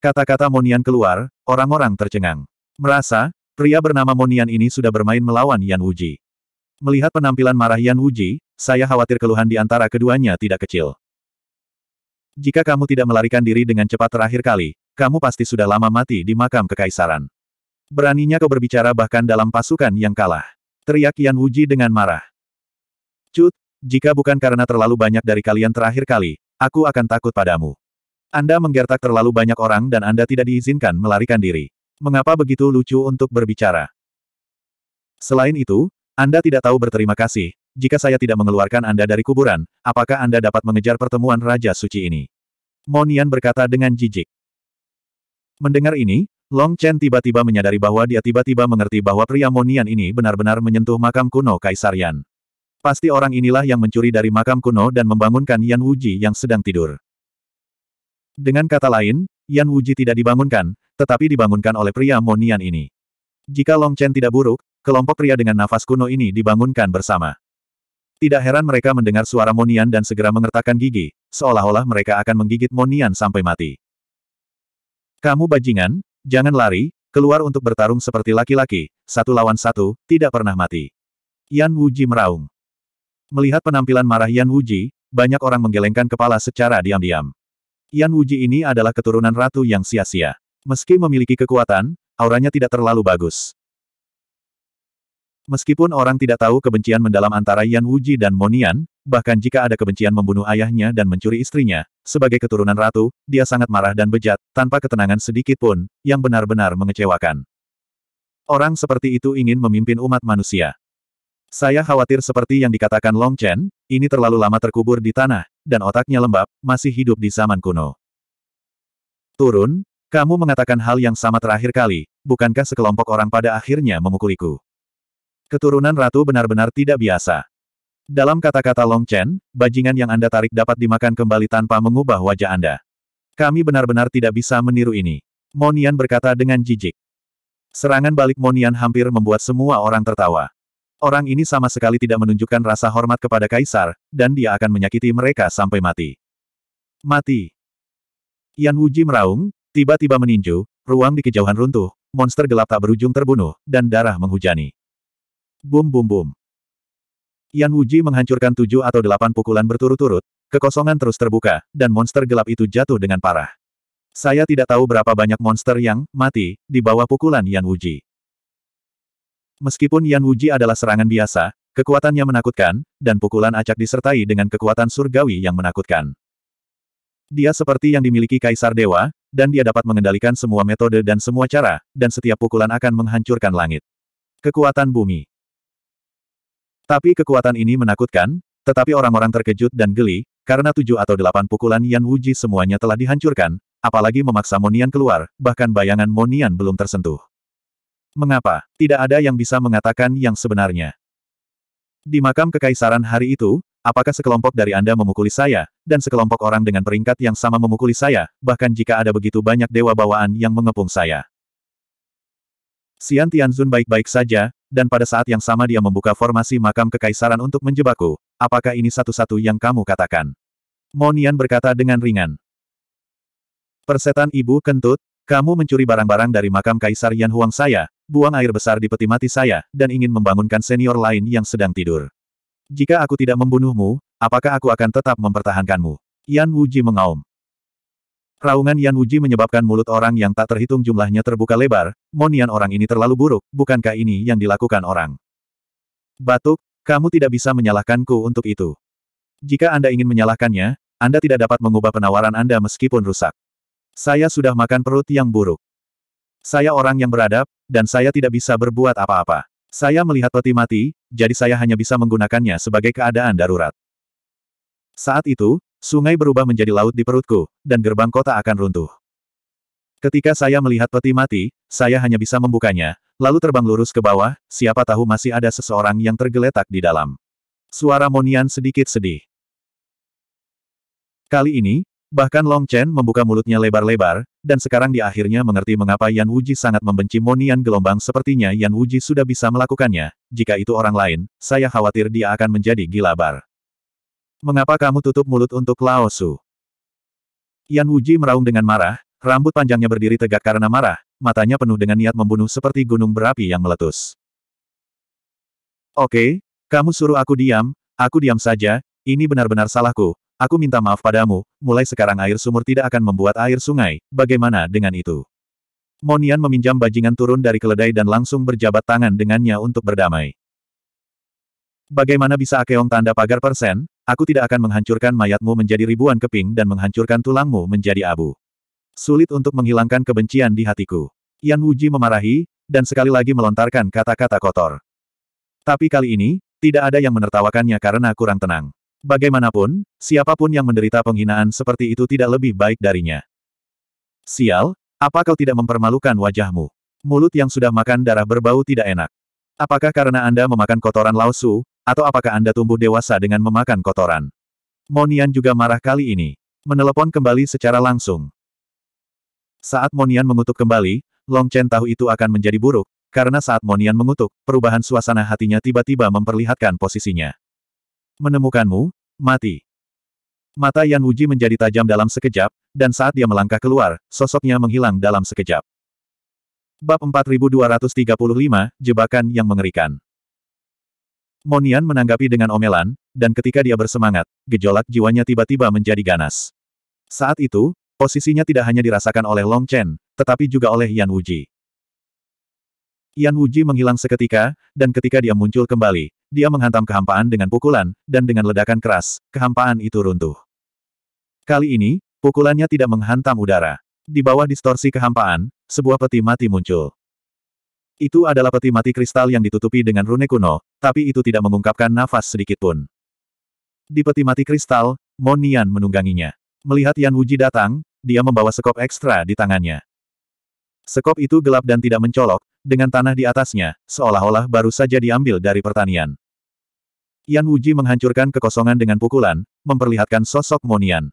Kata-kata Monian keluar, orang-orang tercengang. Merasa, pria bernama Monian ini sudah bermain melawan Yan Wuji. Melihat penampilan marah Yan Wuji, saya khawatir keluhan di antara keduanya tidak kecil. Jika kamu tidak melarikan diri dengan cepat terakhir kali, kamu pasti sudah lama mati di makam kekaisaran. Beraninya kau berbicara bahkan dalam pasukan yang kalah. Teriak Yan Wuji dengan marah. Cut, jika bukan karena terlalu banyak dari kalian terakhir kali, aku akan takut padamu. Anda menggertak terlalu banyak orang dan Anda tidak diizinkan melarikan diri. Mengapa begitu lucu untuk berbicara? Selain itu, Anda tidak tahu berterima kasih. Jika saya tidak mengeluarkan Anda dari kuburan, apakah Anda dapat mengejar pertemuan Raja Suci ini? Monian berkata dengan jijik. Mendengar ini, Long Chen tiba-tiba menyadari bahwa dia tiba-tiba mengerti bahwa pria Monian ini benar-benar menyentuh makam kuno kaisarian. Pasti orang inilah yang mencuri dari makam kuno dan membangunkan Yan Wuji yang sedang tidur. Dengan kata lain, Yan Wuji tidak dibangunkan, tetapi dibangunkan oleh pria Monian ini. Jika Long Chen tidak buruk, kelompok pria dengan nafas kuno ini dibangunkan bersama. Tidak heran mereka mendengar suara Monian dan segera mengertakkan gigi, seolah-olah mereka akan menggigit Monian sampai mati. Kamu bajingan, Jangan lari, keluar untuk bertarung seperti laki-laki, satu lawan satu, tidak pernah mati. Yan Wuji meraung. Melihat penampilan marah Yan Wuji, banyak orang menggelengkan kepala secara diam-diam. Yan Wuji ini adalah keturunan ratu yang sia-sia. Meski memiliki kekuatan, auranya tidak terlalu bagus. Meskipun orang tidak tahu kebencian mendalam antara Yan Wuji dan Monian, bahkan jika ada kebencian membunuh ayahnya dan mencuri istrinya, sebagai keturunan ratu, dia sangat marah dan bejat, tanpa ketenangan sedikit pun, yang benar-benar mengecewakan. Orang seperti itu ingin memimpin umat manusia. Saya khawatir seperti yang dikatakan Long Chen, ini terlalu lama terkubur di tanah, dan otaknya lembab, masih hidup di zaman kuno. Turun, kamu mengatakan hal yang sama terakhir kali, bukankah sekelompok orang pada akhirnya memukuliku? Keturunan ratu benar-benar tidak biasa. Dalam kata-kata Long Chen, bajingan yang Anda tarik dapat dimakan kembali tanpa mengubah wajah Anda. Kami benar-benar tidak bisa meniru ini. Monian berkata dengan jijik. Serangan balik Monian hampir membuat semua orang tertawa. Orang ini sama sekali tidak menunjukkan rasa hormat kepada Kaisar, dan dia akan menyakiti mereka sampai mati. Mati. Yan Wuji meraung, tiba-tiba meninju, ruang di kejauhan runtuh, monster gelap tak berujung terbunuh, dan darah menghujani. Bum bum bum. Yan Wuji menghancurkan tujuh atau delapan pukulan berturut-turut, kekosongan terus terbuka, dan monster gelap itu jatuh dengan parah. Saya tidak tahu berapa banyak monster yang mati di bawah pukulan Yan Wuji. Meskipun Yan Wuji adalah serangan biasa, kekuatannya menakutkan, dan pukulan acak disertai dengan kekuatan surgawi yang menakutkan. Dia seperti yang dimiliki Kaisar Dewa, dan dia dapat mengendalikan semua metode dan semua cara, dan setiap pukulan akan menghancurkan langit. Kekuatan bumi tapi kekuatan ini menakutkan, tetapi orang-orang terkejut dan geli, karena tujuh atau delapan pukulan Yan Wuji semuanya telah dihancurkan, apalagi memaksa Monian keluar, bahkan bayangan Monian belum tersentuh. Mengapa? Tidak ada yang bisa mengatakan yang sebenarnya. Di makam kekaisaran hari itu, apakah sekelompok dari Anda memukuli saya, dan sekelompok orang dengan peringkat yang sama memukuli saya, bahkan jika ada begitu banyak dewa bawaan yang mengepung saya? Xian Tianzun baik-baik saja, dan pada saat yang sama dia membuka formasi makam kekaisaran untuk menjebakku, apakah ini satu-satu yang kamu katakan? Monian berkata dengan ringan. Persetan ibu kentut, kamu mencuri barang-barang dari makam kaisar Yan Huang saya, buang air besar di peti mati saya, dan ingin membangunkan senior lain yang sedang tidur. Jika aku tidak membunuhmu, apakah aku akan tetap mempertahankanmu? Yan Wuji mengaum. Raungan Yan Wuji menyebabkan mulut orang yang tak terhitung jumlahnya terbuka lebar, Monian orang ini terlalu buruk, bukankah ini yang dilakukan orang? Batuk, kamu tidak bisa menyalahkanku untuk itu. Jika Anda ingin menyalahkannya, Anda tidak dapat mengubah penawaran Anda meskipun rusak. Saya sudah makan perut yang buruk. Saya orang yang beradab, dan saya tidak bisa berbuat apa-apa. Saya melihat peti mati, jadi saya hanya bisa menggunakannya sebagai keadaan darurat. Saat itu, Sungai berubah menjadi laut di perutku, dan gerbang kota akan runtuh. Ketika saya melihat peti mati, saya hanya bisa membukanya, lalu terbang lurus ke bawah, siapa tahu masih ada seseorang yang tergeletak di dalam. Suara Monian sedikit sedih. Kali ini, bahkan Long Chen membuka mulutnya lebar-lebar, dan sekarang dia akhirnya mengerti mengapa Yan Wuji sangat membenci Monian gelombang sepertinya Yan Wuji sudah bisa melakukannya, jika itu orang lain, saya khawatir dia akan menjadi gila bar. Mengapa kamu tutup mulut untuk Lao Su? Yan Wuji meraung dengan marah, rambut panjangnya berdiri tegak karena marah, matanya penuh dengan niat membunuh seperti gunung berapi yang meletus. Oke, kamu suruh aku diam, aku diam saja, ini benar-benar salahku, Aku minta maaf padamu, mulai sekarang air sumur tidak akan membuat air sungai, bagaimana dengan itu? Monian meminjam bajingan turun dari keledai dan langsung berjabat tangan dengannya untuk berdamai. Bagaimana bisa Akeong tanda pagar persen, Aku tidak akan menghancurkan mayatmu menjadi ribuan keping dan menghancurkan tulangmu menjadi abu. Sulit untuk menghilangkan kebencian di hatiku. Yan Wuji memarahi, dan sekali lagi melontarkan kata-kata kotor. Tapi kali ini, tidak ada yang menertawakannya karena kurang tenang. Bagaimanapun, siapapun yang menderita penghinaan seperti itu tidak lebih baik darinya. Sial, apa kau tidak mempermalukan wajahmu? Mulut yang sudah makan darah berbau tidak enak. Apakah karena Anda memakan kotoran lausu, atau apakah Anda tumbuh dewasa dengan memakan kotoran? Monian juga marah kali ini. Menelepon kembali secara langsung. Saat Monian mengutuk kembali, Long Chen tahu itu akan menjadi buruk, karena saat Monian mengutuk, perubahan suasana hatinya tiba-tiba memperlihatkan posisinya. Menemukanmu, mati. Mata Yan Wuji menjadi tajam dalam sekejap, dan saat dia melangkah keluar, sosoknya menghilang dalam sekejap. Bab 4235, Jebakan yang Mengerikan Monian menanggapi dengan omelan, dan ketika dia bersemangat, gejolak jiwanya tiba-tiba menjadi ganas. Saat itu, posisinya tidak hanya dirasakan oleh Long Chen, tetapi juga oleh Yan Wuji. Yan Wuji menghilang seketika, dan ketika dia muncul kembali, dia menghantam kehampaan dengan pukulan, dan dengan ledakan keras, kehampaan itu runtuh. Kali ini, pukulannya tidak menghantam udara. Di bawah distorsi kehampaan, sebuah peti mati muncul. Itu adalah peti mati kristal yang ditutupi dengan rune kuno, tapi itu tidak mengungkapkan nafas sedikitpun. Di peti mati kristal, Monian menungganginya. Melihat Yan Wuji datang, dia membawa sekop ekstra di tangannya. Sekop itu gelap dan tidak mencolok, dengan tanah di atasnya, seolah-olah baru saja diambil dari pertanian. Yan Wuji menghancurkan kekosongan dengan pukulan, memperlihatkan sosok Monian.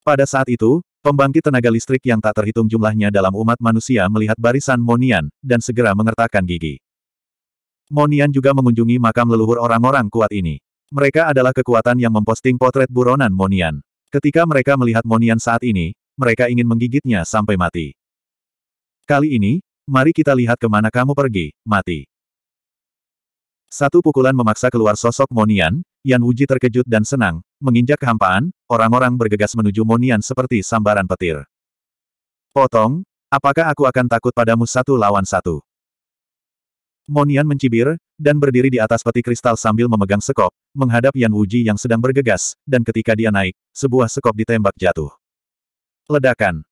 Pada saat itu, Pembangkit tenaga listrik yang tak terhitung jumlahnya dalam umat manusia melihat barisan Monian, dan segera mengertakkan gigi. Monian juga mengunjungi makam leluhur orang-orang kuat ini. Mereka adalah kekuatan yang memposting potret buronan Monian. Ketika mereka melihat Monian saat ini, mereka ingin menggigitnya sampai mati. Kali ini, mari kita lihat kemana kamu pergi, mati. Satu pukulan memaksa keluar sosok Monian, Yan Wuji terkejut dan senang, menginjak kehampaan, orang-orang bergegas menuju Monian seperti sambaran petir. Potong, apakah aku akan takut padamu satu lawan satu? Monian mencibir, dan berdiri di atas peti kristal sambil memegang sekop, menghadap Yan Wuji yang sedang bergegas, dan ketika dia naik, sebuah sekop ditembak jatuh. Ledakan.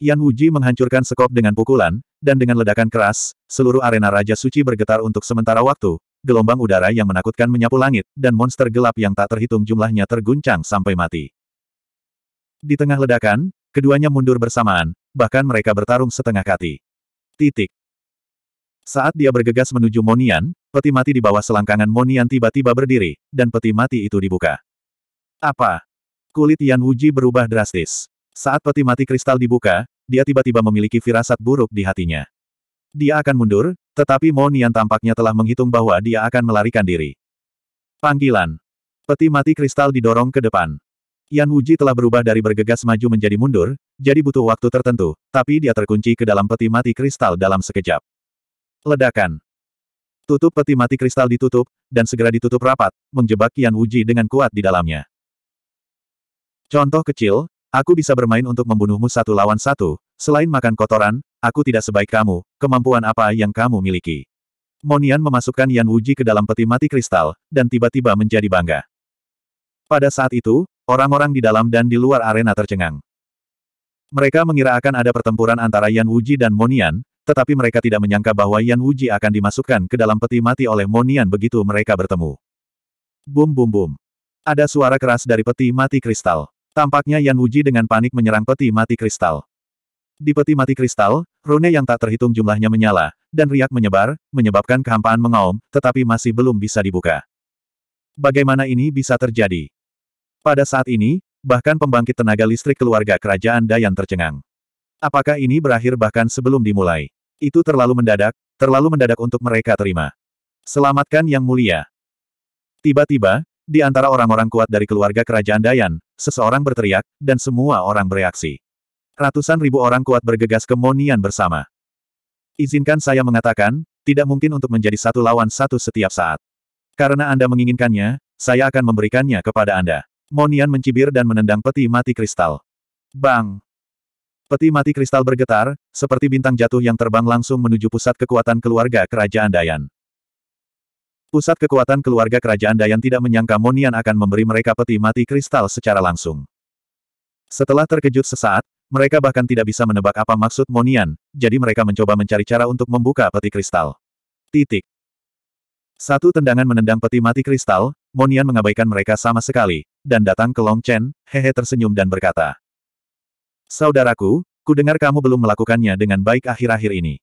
Yan Wuji menghancurkan sekop dengan pukulan, dan dengan ledakan keras, seluruh arena Raja Suci bergetar untuk sementara waktu, gelombang udara yang menakutkan menyapu langit, dan monster gelap yang tak terhitung jumlahnya terguncang sampai mati. Di tengah ledakan, keduanya mundur bersamaan, bahkan mereka bertarung setengah kati. Titik. Saat dia bergegas menuju Monian, peti mati di bawah selangkangan Monian tiba-tiba berdiri, dan peti mati itu dibuka. Apa? Kulit Yan Wuji berubah drastis. Saat peti mati kristal dibuka, dia tiba-tiba memiliki firasat buruk di hatinya. Dia akan mundur, tetapi Mo Nian tampaknya telah menghitung bahwa dia akan melarikan diri. Panggilan. Peti mati kristal didorong ke depan. Yan Wuji telah berubah dari bergegas maju menjadi mundur, jadi butuh waktu tertentu, tapi dia terkunci ke dalam peti mati kristal dalam sekejap. Ledakan. Tutup peti mati kristal ditutup, dan segera ditutup rapat, menjebak Yan Wuji dengan kuat di dalamnya. Contoh kecil, aku bisa bermain untuk membunuhmu satu lawan satu, selain makan kotoran, aku tidak sebaik kamu, kemampuan apa yang kamu miliki? Monian memasukkan Yan Wuji ke dalam peti mati kristal, dan tiba-tiba menjadi bangga. Pada saat itu, orang-orang di dalam dan di luar arena tercengang. Mereka mengira akan ada pertempuran antara Yan Wuji dan Monian, tetapi mereka tidak menyangka bahwa Yan Wuji akan dimasukkan ke dalam peti mati oleh Monian begitu mereka bertemu. Bum bum bum. Ada suara keras dari peti mati kristal. Tampaknya Yan Wuji dengan panik menyerang peti mati kristal. Di peti mati kristal, rune yang tak terhitung jumlahnya menyala, dan riak menyebar, menyebabkan kehampaan mengaum, tetapi masih belum bisa dibuka. Bagaimana ini bisa terjadi? Pada saat ini, bahkan pembangkit tenaga listrik keluarga kerajaan Dayan tercengang. Apakah ini berakhir bahkan sebelum dimulai? Itu terlalu mendadak, terlalu mendadak untuk mereka terima. Selamatkan Yang Mulia. Tiba-tiba, di antara orang-orang kuat dari keluarga kerajaan Dayan, seseorang berteriak, dan semua orang bereaksi. Ratusan ribu orang kuat bergegas ke Monian bersama. Izinkan saya mengatakan, tidak mungkin untuk menjadi satu lawan satu setiap saat. Karena Anda menginginkannya, saya akan memberikannya kepada Anda. Monian mencibir dan menendang peti mati kristal. Bang! Peti mati kristal bergetar, seperti bintang jatuh yang terbang langsung menuju pusat kekuatan keluarga kerajaan Dayan. Pusat kekuatan keluarga kerajaan Dayan tidak menyangka Monian akan memberi mereka peti mati kristal secara langsung. Setelah terkejut sesaat, mereka bahkan tidak bisa menebak apa maksud Monian, jadi mereka mencoba mencari cara untuk membuka peti kristal. Titik. Satu tendangan menendang peti mati kristal, Monian mengabaikan mereka sama sekali, dan datang ke Long Chen, hehe tersenyum dan berkata. Saudaraku, ku dengar kamu belum melakukannya dengan baik akhir-akhir ini.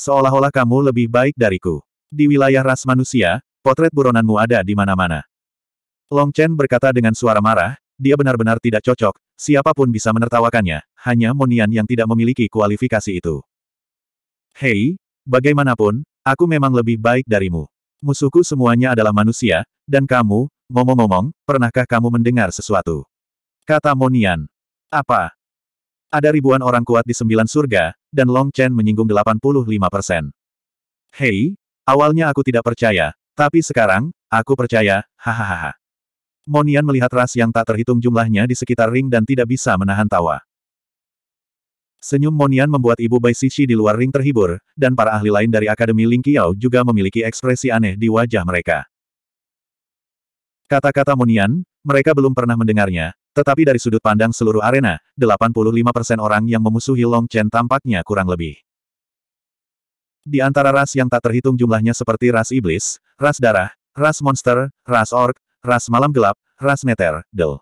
Seolah-olah kamu lebih baik dariku. Di wilayah ras manusia, potret buronanmu ada di mana-mana. Long Chen berkata dengan suara marah, dia benar-benar tidak cocok, Siapapun bisa menertawakannya, hanya Monian yang tidak memiliki kualifikasi itu. Hei, bagaimanapun, aku memang lebih baik darimu. Musuhku semuanya adalah manusia, dan kamu, ngomong-ngomong, pernahkah kamu mendengar sesuatu? Kata Monian. Apa? Ada ribuan orang kuat di sembilan surga, dan Long Chen menyinggung 85 persen. Hei, awalnya aku tidak percaya, tapi sekarang, aku percaya, hahaha. Monian melihat ras yang tak terhitung jumlahnya di sekitar ring dan tidak bisa menahan tawa. Senyum Monian membuat ibu Bai Sishi di luar ring terhibur, dan para ahli lain dari Akademi Ling Qiao juga memiliki ekspresi aneh di wajah mereka. Kata-kata Monian, mereka belum pernah mendengarnya, tetapi dari sudut pandang seluruh arena, 85% orang yang memusuhi Long Chen tampaknya kurang lebih. Di antara ras yang tak terhitung jumlahnya seperti ras iblis, ras darah, ras monster, ras orc, ras malam gelap, ras neter, del.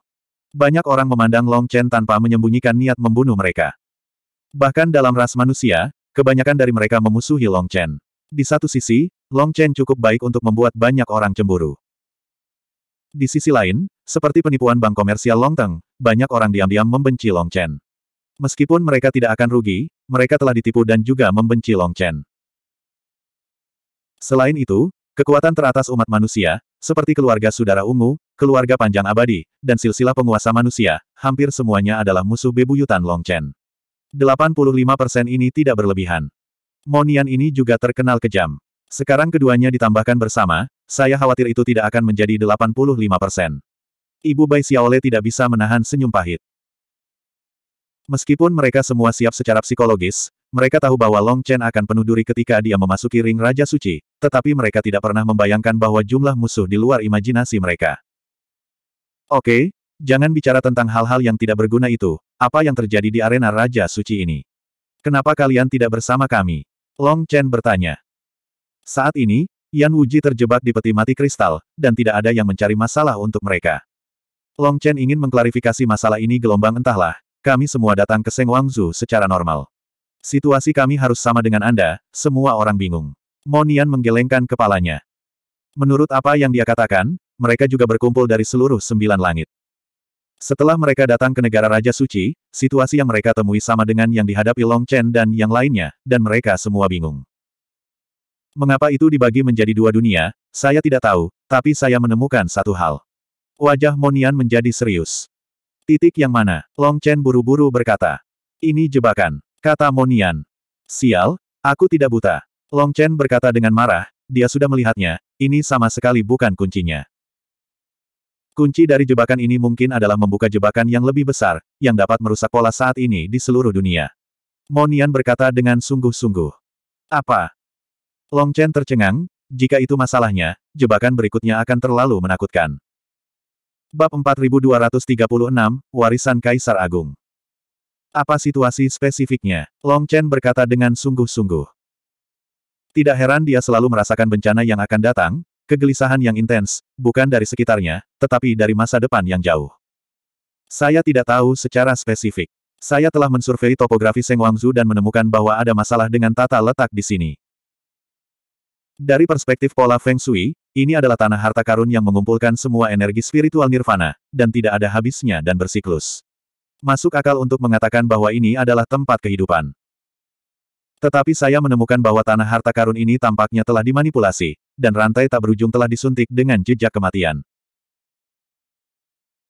Banyak orang memandang Long Chen tanpa menyembunyikan niat membunuh mereka. Bahkan dalam ras manusia, kebanyakan dari mereka memusuhi Long Chen. Di satu sisi, Long Chen cukup baik untuk membuat banyak orang cemburu. Di sisi lain, seperti penipuan bank komersial Long Longteng, banyak orang diam-diam membenci Long Chen. Meskipun mereka tidak akan rugi, mereka telah ditipu dan juga membenci Long Chen. Selain itu, kekuatan teratas umat manusia, seperti keluarga saudara ungu, keluarga panjang abadi, dan silsilah penguasa manusia, hampir semuanya adalah musuh bebuyutan Long Chen. 85% ini tidak berlebihan. Monian ini juga terkenal kejam. Sekarang keduanya ditambahkan bersama, saya khawatir itu tidak akan menjadi 85%. Ibu Bai Xiaole tidak bisa menahan senyum pahit. Meskipun mereka semua siap secara psikologis, mereka tahu bahwa Long Chen akan penuh duri ketika dia memasuki ring Raja Suci, tetapi mereka tidak pernah membayangkan bahwa jumlah musuh di luar imajinasi mereka. Oke, jangan bicara tentang hal-hal yang tidak berguna itu, apa yang terjadi di arena Raja Suci ini? Kenapa kalian tidak bersama kami? Long Chen bertanya. Saat ini, Yan Wuji terjebak di peti mati kristal, dan tidak ada yang mencari masalah untuk mereka. Long Chen ingin mengklarifikasi masalah ini gelombang entahlah, kami semua datang ke Seng Wangzu secara normal. Situasi kami harus sama dengan Anda, semua orang bingung. Monian menggelengkan kepalanya. Menurut apa yang dia katakan, mereka juga berkumpul dari seluruh sembilan langit. Setelah mereka datang ke negara Raja Suci, situasi yang mereka temui sama dengan yang dihadapi Long Chen dan yang lainnya, dan mereka semua bingung. Mengapa itu dibagi menjadi dua dunia, saya tidak tahu, tapi saya menemukan satu hal. Wajah Monian menjadi serius. Titik yang mana? Long Chen buru-buru berkata. Ini jebakan, kata Monian. Sial, aku tidak buta. Long Chen berkata dengan marah, dia sudah melihatnya, ini sama sekali bukan kuncinya. Kunci dari jebakan ini mungkin adalah membuka jebakan yang lebih besar, yang dapat merusak pola saat ini di seluruh dunia. Monian berkata dengan sungguh-sungguh. Apa? Long Chen tercengang, jika itu masalahnya, jebakan berikutnya akan terlalu menakutkan. Bab 4236, Warisan Kaisar Agung. Apa situasi spesifiknya? Long Chen berkata dengan sungguh-sungguh. Tidak heran dia selalu merasakan bencana yang akan datang, kegelisahan yang intens, bukan dari sekitarnya, tetapi dari masa depan yang jauh. Saya tidak tahu secara spesifik. Saya telah mensurvei topografi Seng Wangzu dan menemukan bahwa ada masalah dengan tata letak di sini. Dari perspektif pola Feng Shui, ini adalah tanah harta karun yang mengumpulkan semua energi spiritual nirvana, dan tidak ada habisnya dan bersiklus. Masuk akal untuk mengatakan bahwa ini adalah tempat kehidupan. Tetapi saya menemukan bahwa tanah harta karun ini tampaknya telah dimanipulasi, dan rantai tak berujung telah disuntik dengan jejak kematian.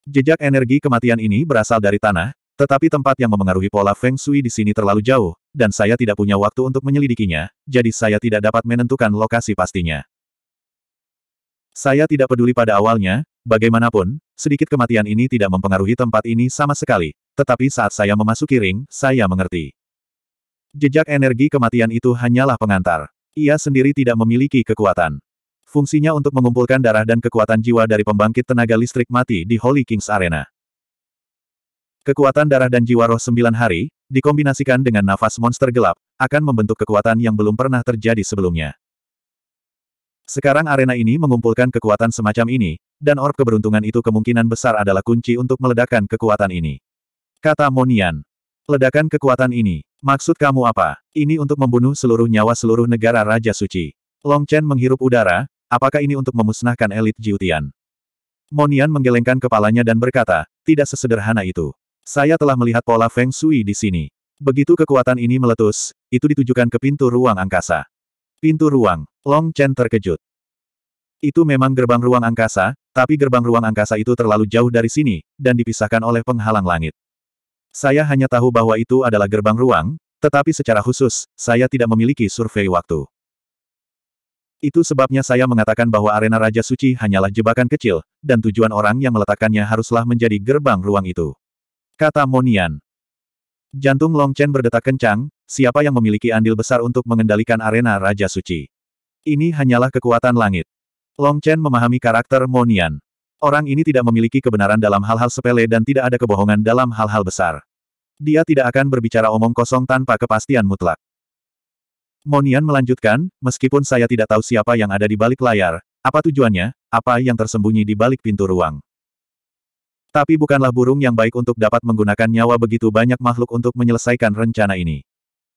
Jejak energi kematian ini berasal dari tanah, tetapi tempat yang memengaruhi pola Feng Shui di sini terlalu jauh, dan saya tidak punya waktu untuk menyelidikinya, jadi saya tidak dapat menentukan lokasi pastinya. Saya tidak peduli pada awalnya, bagaimanapun, sedikit kematian ini tidak mempengaruhi tempat ini sama sekali, tetapi saat saya memasuki ring, saya mengerti. Jejak energi kematian itu hanyalah pengantar. Ia sendiri tidak memiliki kekuatan. Fungsinya untuk mengumpulkan darah dan kekuatan jiwa dari pembangkit tenaga listrik mati di Holy Kings Arena. Kekuatan darah dan jiwa roh sembilan hari, dikombinasikan dengan nafas monster gelap, akan membentuk kekuatan yang belum pernah terjadi sebelumnya. Sekarang arena ini mengumpulkan kekuatan semacam ini, dan orb keberuntungan itu kemungkinan besar adalah kunci untuk meledakkan kekuatan ini. Kata Monian. Ledakan kekuatan ini. Maksud kamu apa? Ini untuk membunuh seluruh nyawa seluruh negara Raja Suci. Long Chen menghirup udara, apakah ini untuk memusnahkan elit Jiutian? Monian menggelengkan kepalanya dan berkata, tidak sesederhana itu. Saya telah melihat pola Feng Shui di sini. Begitu kekuatan ini meletus, itu ditujukan ke pintu ruang angkasa. Pintu ruang. Long Chen terkejut. Itu memang gerbang ruang angkasa, tapi gerbang ruang angkasa itu terlalu jauh dari sini, dan dipisahkan oleh penghalang langit. Saya hanya tahu bahwa itu adalah gerbang ruang, tetapi secara khusus, saya tidak memiliki survei waktu. Itu sebabnya saya mengatakan bahwa arena Raja Suci hanyalah jebakan kecil, dan tujuan orang yang meletakkannya haruslah menjadi gerbang ruang itu. Kata Monian. Jantung Long Chen berdetak kencang, siapa yang memiliki andil besar untuk mengendalikan arena Raja Suci? Ini hanyalah kekuatan langit. Long Chen memahami karakter Monian. Orang ini tidak memiliki kebenaran dalam hal-hal sepele dan tidak ada kebohongan dalam hal-hal besar. Dia tidak akan berbicara omong kosong tanpa kepastian mutlak. Monian melanjutkan, meskipun saya tidak tahu siapa yang ada di balik layar, apa tujuannya, apa yang tersembunyi di balik pintu ruang. Tapi bukanlah burung yang baik untuk dapat menggunakan nyawa begitu banyak makhluk untuk menyelesaikan rencana ini.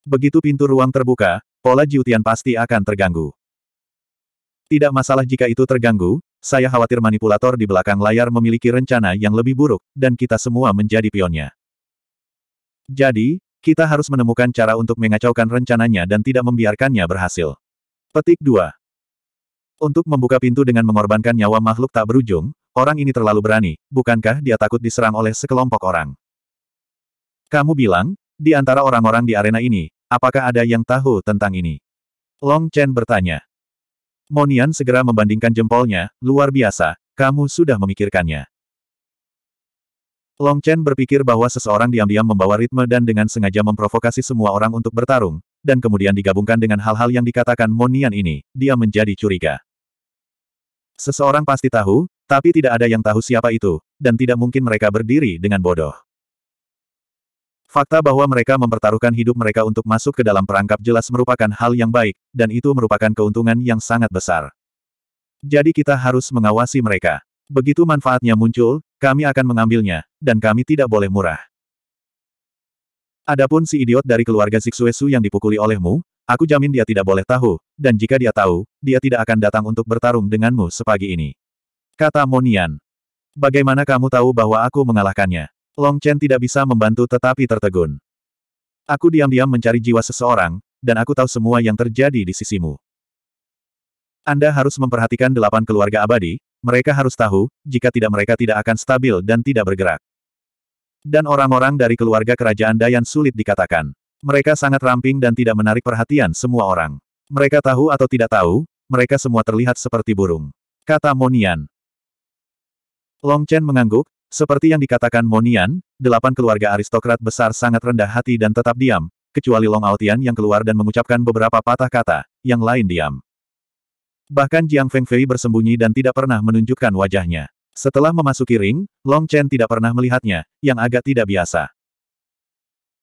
Begitu pintu ruang terbuka, pola Jiutian pasti akan terganggu. Tidak masalah jika itu terganggu, saya khawatir manipulator di belakang layar memiliki rencana yang lebih buruk, dan kita semua menjadi pionnya. Jadi, kita harus menemukan cara untuk mengacaukan rencananya dan tidak membiarkannya berhasil. Petik 2. Untuk membuka pintu dengan mengorbankan nyawa makhluk tak berujung, Orang ini terlalu berani, bukankah dia takut diserang oleh sekelompok orang? Kamu bilang, di antara orang-orang di arena ini, apakah ada yang tahu tentang ini? Long Chen bertanya. Monian segera membandingkan jempolnya, luar biasa, kamu sudah memikirkannya. Long Chen berpikir bahwa seseorang diam-diam membawa ritme dan dengan sengaja memprovokasi semua orang untuk bertarung, dan kemudian digabungkan dengan hal-hal yang dikatakan Monian ini, dia menjadi curiga. Seseorang pasti tahu, tapi tidak ada yang tahu siapa itu, dan tidak mungkin mereka berdiri dengan bodoh. Fakta bahwa mereka mempertaruhkan hidup mereka untuk masuk ke dalam perangkap jelas merupakan hal yang baik, dan itu merupakan keuntungan yang sangat besar. Jadi kita harus mengawasi mereka. Begitu manfaatnya muncul, kami akan mengambilnya, dan kami tidak boleh murah. Adapun si idiot dari keluarga Siksuesu yang dipukuli olehmu, aku jamin dia tidak boleh tahu, dan jika dia tahu, dia tidak akan datang untuk bertarung denganmu sepagi ini. Kata Monian. Bagaimana kamu tahu bahwa aku mengalahkannya? Long Chen tidak bisa membantu tetapi tertegun. Aku diam-diam mencari jiwa seseorang, dan aku tahu semua yang terjadi di sisimu. Anda harus memperhatikan delapan keluarga abadi, mereka harus tahu, jika tidak mereka tidak akan stabil dan tidak bergerak. Dan orang-orang dari keluarga kerajaan Dayan sulit dikatakan. Mereka sangat ramping dan tidak menarik perhatian semua orang. Mereka tahu atau tidak tahu, mereka semua terlihat seperti burung. Kata Monian. Long Chen mengangguk, seperti yang dikatakan Monian, delapan keluarga aristokrat besar sangat rendah hati dan tetap diam, kecuali Long Aotian yang keluar dan mengucapkan beberapa patah kata, yang lain diam. Bahkan Jiang Fengfei bersembunyi dan tidak pernah menunjukkan wajahnya. Setelah memasuki ring, Long Chen tidak pernah melihatnya, yang agak tidak biasa.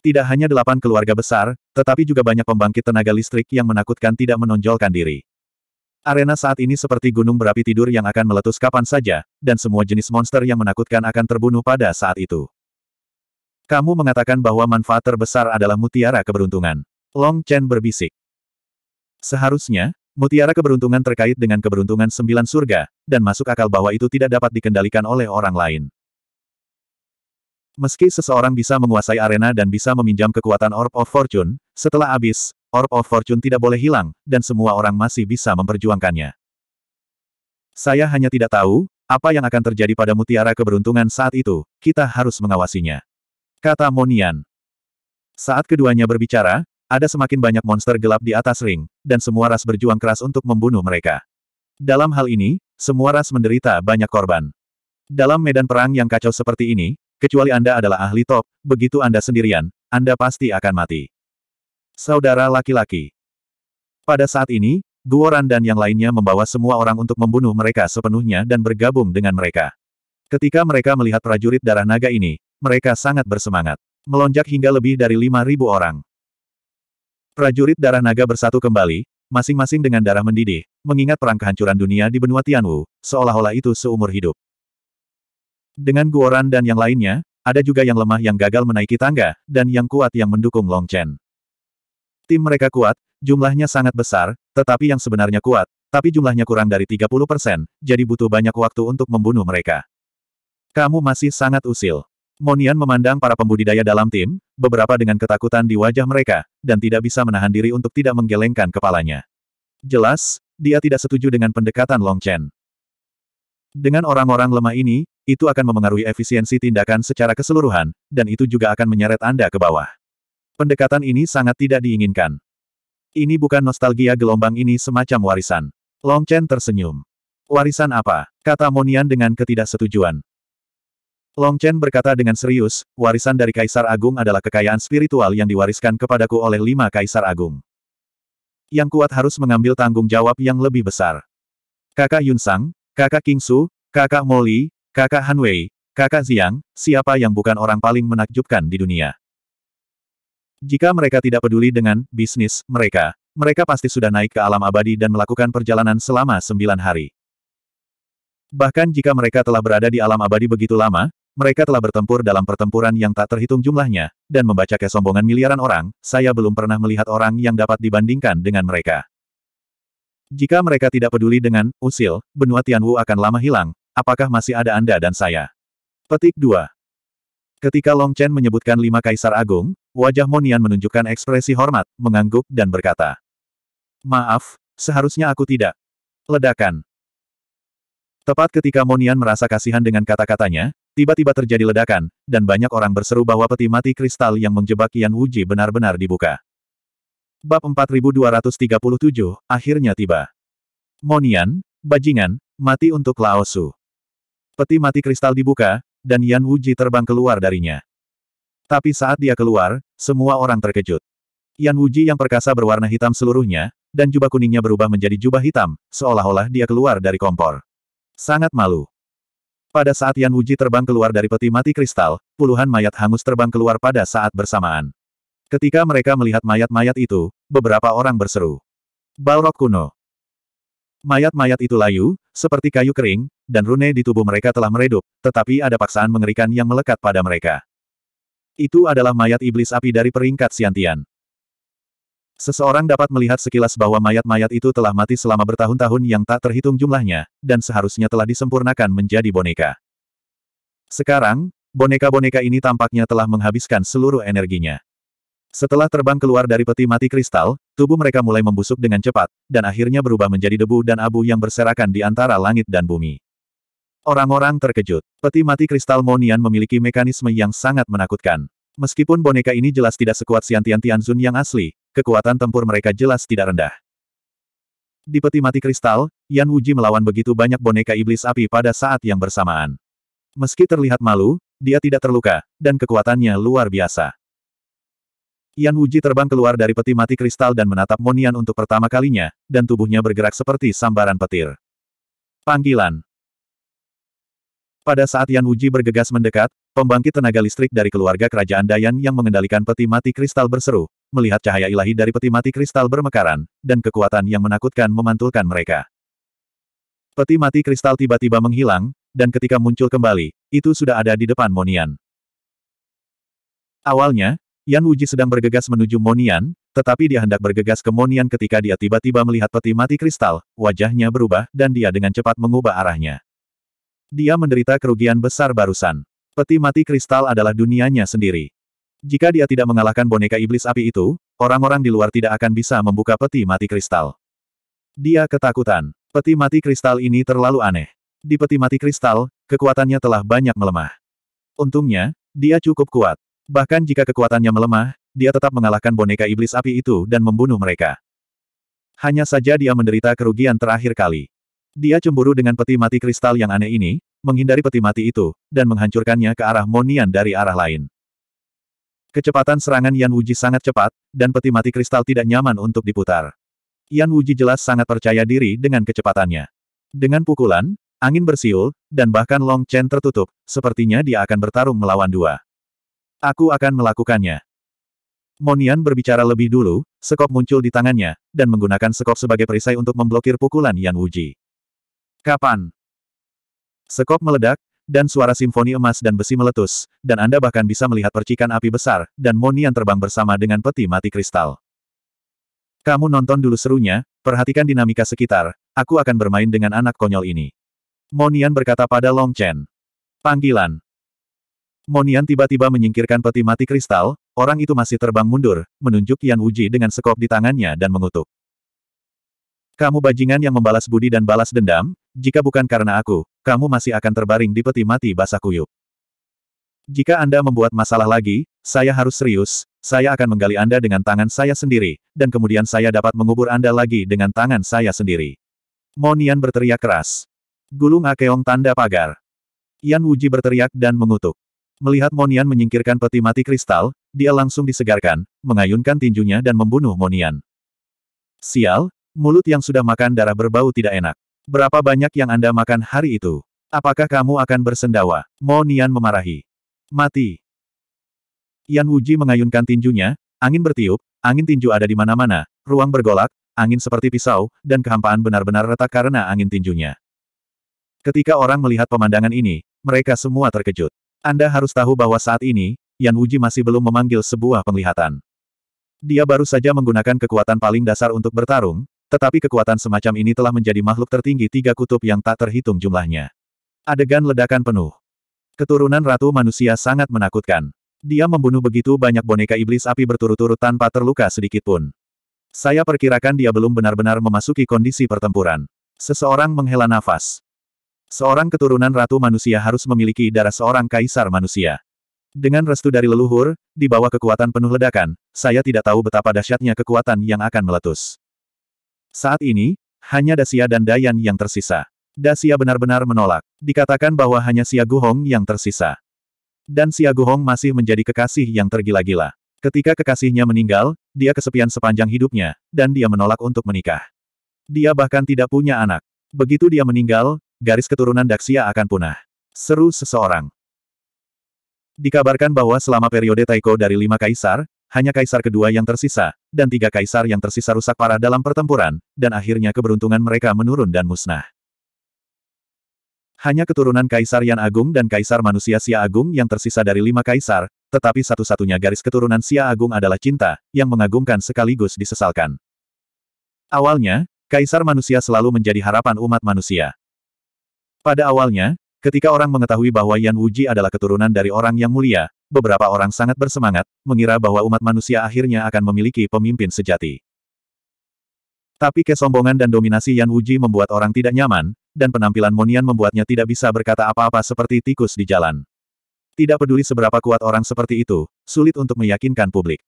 Tidak hanya delapan keluarga besar, tetapi juga banyak pembangkit tenaga listrik yang menakutkan tidak menonjolkan diri. Arena saat ini seperti gunung berapi tidur yang akan meletus kapan saja, dan semua jenis monster yang menakutkan akan terbunuh pada saat itu. Kamu mengatakan bahwa manfaat terbesar adalah mutiara keberuntungan. Long Chen berbisik. Seharusnya, mutiara keberuntungan terkait dengan keberuntungan sembilan surga, dan masuk akal bahwa itu tidak dapat dikendalikan oleh orang lain. Meski seseorang bisa menguasai arena dan bisa meminjam kekuatan Orb of Fortune, setelah habis, Orb of Fortune tidak boleh hilang, dan semua orang masih bisa memperjuangkannya. Saya hanya tidak tahu, apa yang akan terjadi pada mutiara keberuntungan saat itu, kita harus mengawasinya. Kata Monian. Saat keduanya berbicara, ada semakin banyak monster gelap di atas ring, dan semua ras berjuang keras untuk membunuh mereka. Dalam hal ini, semua ras menderita banyak korban. Dalam medan perang yang kacau seperti ini, kecuali Anda adalah ahli top, begitu Anda sendirian, Anda pasti akan mati. Saudara laki-laki. Pada saat ini, Guoran dan yang lainnya membawa semua orang untuk membunuh mereka sepenuhnya dan bergabung dengan mereka. Ketika mereka melihat prajurit darah naga ini, mereka sangat bersemangat. Melonjak hingga lebih dari 5.000 orang. Prajurit darah naga bersatu kembali, masing-masing dengan darah mendidih, mengingat perang kehancuran dunia di benua Tianwu, seolah-olah itu seumur hidup. Dengan Guoran dan yang lainnya, ada juga yang lemah yang gagal menaiki tangga, dan yang kuat yang mendukung Long Chen. Tim mereka kuat, jumlahnya sangat besar, tetapi yang sebenarnya kuat, tapi jumlahnya kurang dari 30 persen, jadi butuh banyak waktu untuk membunuh mereka. Kamu masih sangat usil. Monian memandang para pembudidaya dalam tim, beberapa dengan ketakutan di wajah mereka, dan tidak bisa menahan diri untuk tidak menggelengkan kepalanya. Jelas, dia tidak setuju dengan pendekatan Long Chen. Dengan orang-orang lemah ini, itu akan memengaruhi efisiensi tindakan secara keseluruhan, dan itu juga akan menyeret Anda ke bawah. Pendekatan ini sangat tidak diinginkan. Ini bukan nostalgia gelombang ini semacam warisan. Long Chen tersenyum. Warisan apa? Kata Monian dengan ketidaksetujuan. Long Chen berkata dengan serius, warisan dari Kaisar Agung adalah kekayaan spiritual yang diwariskan kepadaku oleh lima Kaisar Agung. Yang kuat harus mengambil tanggung jawab yang lebih besar. Kakak Yun Sang, kakak King Su, kakak Moli, kakak Han Wei, kakak Ziang, siapa yang bukan orang paling menakjubkan di dunia? Jika mereka tidak peduli dengan bisnis mereka, mereka pasti sudah naik ke alam abadi dan melakukan perjalanan selama sembilan hari. Bahkan jika mereka telah berada di alam abadi begitu lama, mereka telah bertempur dalam pertempuran yang tak terhitung jumlahnya, dan membaca kesombongan miliaran orang, saya belum pernah melihat orang yang dapat dibandingkan dengan mereka. Jika mereka tidak peduli dengan usil, benua Tianwu akan lama hilang, apakah masih ada Anda dan saya? Petik 2. Ketika Long Chen menyebutkan lima kaisar agung, Wajah Monian menunjukkan ekspresi hormat, mengangguk, dan berkata. Maaf, seharusnya aku tidak. Ledakan. Tepat ketika Monian merasa kasihan dengan kata-katanya, tiba-tiba terjadi ledakan, dan banyak orang berseru bahwa peti mati kristal yang menjebak Yan Wuji benar-benar dibuka. Bab 4237, akhirnya tiba. Monian, bajingan, mati untuk Laosu. Peti mati kristal dibuka, dan Yan Wuji terbang keluar darinya. Tapi saat dia keluar, semua orang terkejut. Yan Wuji yang perkasa berwarna hitam seluruhnya, dan jubah kuningnya berubah menjadi jubah hitam, seolah-olah dia keluar dari kompor. Sangat malu. Pada saat Yan Wuji terbang keluar dari peti mati kristal, puluhan mayat hangus terbang keluar pada saat bersamaan. Ketika mereka melihat mayat-mayat itu, beberapa orang berseru. Balrog kuno. Mayat-mayat itu layu, seperti kayu kering, dan rune di tubuh mereka telah meredup, tetapi ada paksaan mengerikan yang melekat pada mereka. Itu adalah mayat iblis api dari peringkat Siantian. Seseorang dapat melihat sekilas bahwa mayat-mayat itu telah mati selama bertahun-tahun yang tak terhitung jumlahnya, dan seharusnya telah disempurnakan menjadi boneka. Sekarang, boneka-boneka ini tampaknya telah menghabiskan seluruh energinya. Setelah terbang keluar dari peti mati kristal, tubuh mereka mulai membusuk dengan cepat, dan akhirnya berubah menjadi debu dan abu yang berserakan di antara langit dan bumi. Orang-orang terkejut. Peti mati kristal Monian memiliki mekanisme yang sangat menakutkan. Meskipun boneka ini jelas tidak sekuat siantian-siantian Tianzun yang asli, kekuatan tempur mereka jelas tidak rendah. Di peti mati kristal, Yan Wuji melawan begitu banyak boneka iblis api pada saat yang bersamaan. Meski terlihat malu, dia tidak terluka, dan kekuatannya luar biasa. Yan Wuji terbang keluar dari peti mati kristal dan menatap Monian untuk pertama kalinya, dan tubuhnya bergerak seperti sambaran petir. Panggilan, pada saat Yan Wuji bergegas mendekat, pembangkit tenaga listrik dari keluarga kerajaan Dayan yang mengendalikan peti mati kristal berseru, melihat cahaya ilahi dari peti mati kristal bermekaran, dan kekuatan yang menakutkan memantulkan mereka. Peti mati kristal tiba-tiba menghilang, dan ketika muncul kembali, itu sudah ada di depan Monian. Awalnya, Yan Wuji sedang bergegas menuju Monian, tetapi dia hendak bergegas ke Monian ketika dia tiba-tiba melihat peti mati kristal, wajahnya berubah, dan dia dengan cepat mengubah arahnya. Dia menderita kerugian besar barusan. Peti mati kristal adalah dunianya sendiri. Jika dia tidak mengalahkan boneka iblis api itu, orang-orang di luar tidak akan bisa membuka peti mati kristal. Dia ketakutan. Peti mati kristal ini terlalu aneh. Di peti mati kristal, kekuatannya telah banyak melemah. Untungnya, dia cukup kuat. Bahkan jika kekuatannya melemah, dia tetap mengalahkan boneka iblis api itu dan membunuh mereka. Hanya saja dia menderita kerugian terakhir kali. Dia cemburu dengan peti mati kristal yang aneh ini, menghindari peti mati itu, dan menghancurkannya ke arah Monian dari arah lain. Kecepatan serangan Yan Wuji sangat cepat, dan peti mati kristal tidak nyaman untuk diputar. Yan Wuji jelas sangat percaya diri dengan kecepatannya. Dengan pukulan, angin bersiul, dan bahkan Long Chen tertutup, sepertinya dia akan bertarung melawan dua. Aku akan melakukannya. Monian berbicara lebih dulu, sekop muncul di tangannya, dan menggunakan sekop sebagai perisai untuk memblokir pukulan Yan Wuji. Kapan? Sekop meledak, dan suara simfoni emas dan besi meletus, dan Anda bahkan bisa melihat percikan api besar, dan Monian terbang bersama dengan peti mati kristal. Kamu nonton dulu serunya, perhatikan dinamika sekitar, aku akan bermain dengan anak konyol ini. Monian berkata pada Long Chen. Panggilan. Monian tiba-tiba menyingkirkan peti mati kristal, orang itu masih terbang mundur, menunjuk Yan Wuji dengan sekop di tangannya dan mengutuk. Kamu bajingan yang membalas budi dan balas dendam, jika bukan karena aku, kamu masih akan terbaring di peti mati basah kuyup. Jika Anda membuat masalah lagi, saya harus serius, saya akan menggali Anda dengan tangan saya sendiri, dan kemudian saya dapat mengubur Anda lagi dengan tangan saya sendiri. Monian berteriak keras. Gulung Akeong tanda pagar. Yan Wuji berteriak dan mengutuk. Melihat Monian menyingkirkan peti mati kristal, dia langsung disegarkan, mengayunkan tinjunya dan membunuh Monian. Sial, mulut yang sudah makan darah berbau tidak enak. Berapa banyak yang Anda makan hari itu? Apakah kamu akan bersendawa? Mo Nian memarahi. Mati. Yan Wuji mengayunkan tinjunya, angin bertiup, angin tinju ada di mana-mana, ruang bergolak, angin seperti pisau, dan kehampaan benar-benar retak karena angin tinjunya. Ketika orang melihat pemandangan ini, mereka semua terkejut. Anda harus tahu bahwa saat ini, Yan Wuji masih belum memanggil sebuah penglihatan. Dia baru saja menggunakan kekuatan paling dasar untuk bertarung, tetapi kekuatan semacam ini telah menjadi makhluk tertinggi tiga kutub yang tak terhitung jumlahnya. Adegan ledakan penuh. Keturunan Ratu Manusia sangat menakutkan. Dia membunuh begitu banyak boneka iblis api berturut-turut tanpa terluka pun. Saya perkirakan dia belum benar-benar memasuki kondisi pertempuran. Seseorang menghela nafas. Seorang keturunan Ratu Manusia harus memiliki darah seorang kaisar manusia. Dengan restu dari leluhur, di bawah kekuatan penuh ledakan, saya tidak tahu betapa dahsyatnya kekuatan yang akan meletus. Saat ini, hanya Dasia dan Dayan yang tersisa. Dasia benar-benar menolak. Dikatakan bahwa hanya Xia Guhong yang tersisa. Dan Xia Guhong masih menjadi kekasih yang tergila-gila. Ketika kekasihnya meninggal, dia kesepian sepanjang hidupnya, dan dia menolak untuk menikah. Dia bahkan tidak punya anak. Begitu dia meninggal, garis keturunan Daxia akan punah. Seru seseorang. Dikabarkan bahwa selama periode Taiko dari lima kaisar, hanya kaisar kedua yang tersisa, dan tiga kaisar yang tersisa rusak parah dalam pertempuran, dan akhirnya keberuntungan mereka menurun dan musnah. Hanya keturunan Kaisar Yan Agung dan Kaisar Manusia Sia Agung yang tersisa dari lima kaisar, tetapi satu-satunya garis keturunan Sia Agung adalah cinta, yang mengagumkan sekaligus disesalkan. Awalnya, Kaisar Manusia selalu menjadi harapan umat manusia. Pada awalnya, Ketika orang mengetahui bahwa Yan Wuji adalah keturunan dari orang yang mulia, beberapa orang sangat bersemangat, mengira bahwa umat manusia akhirnya akan memiliki pemimpin sejati. Tapi kesombongan dan dominasi Yan Wuji membuat orang tidak nyaman, dan penampilan Monian membuatnya tidak bisa berkata apa-apa seperti tikus di jalan. Tidak peduli seberapa kuat orang seperti itu, sulit untuk meyakinkan publik.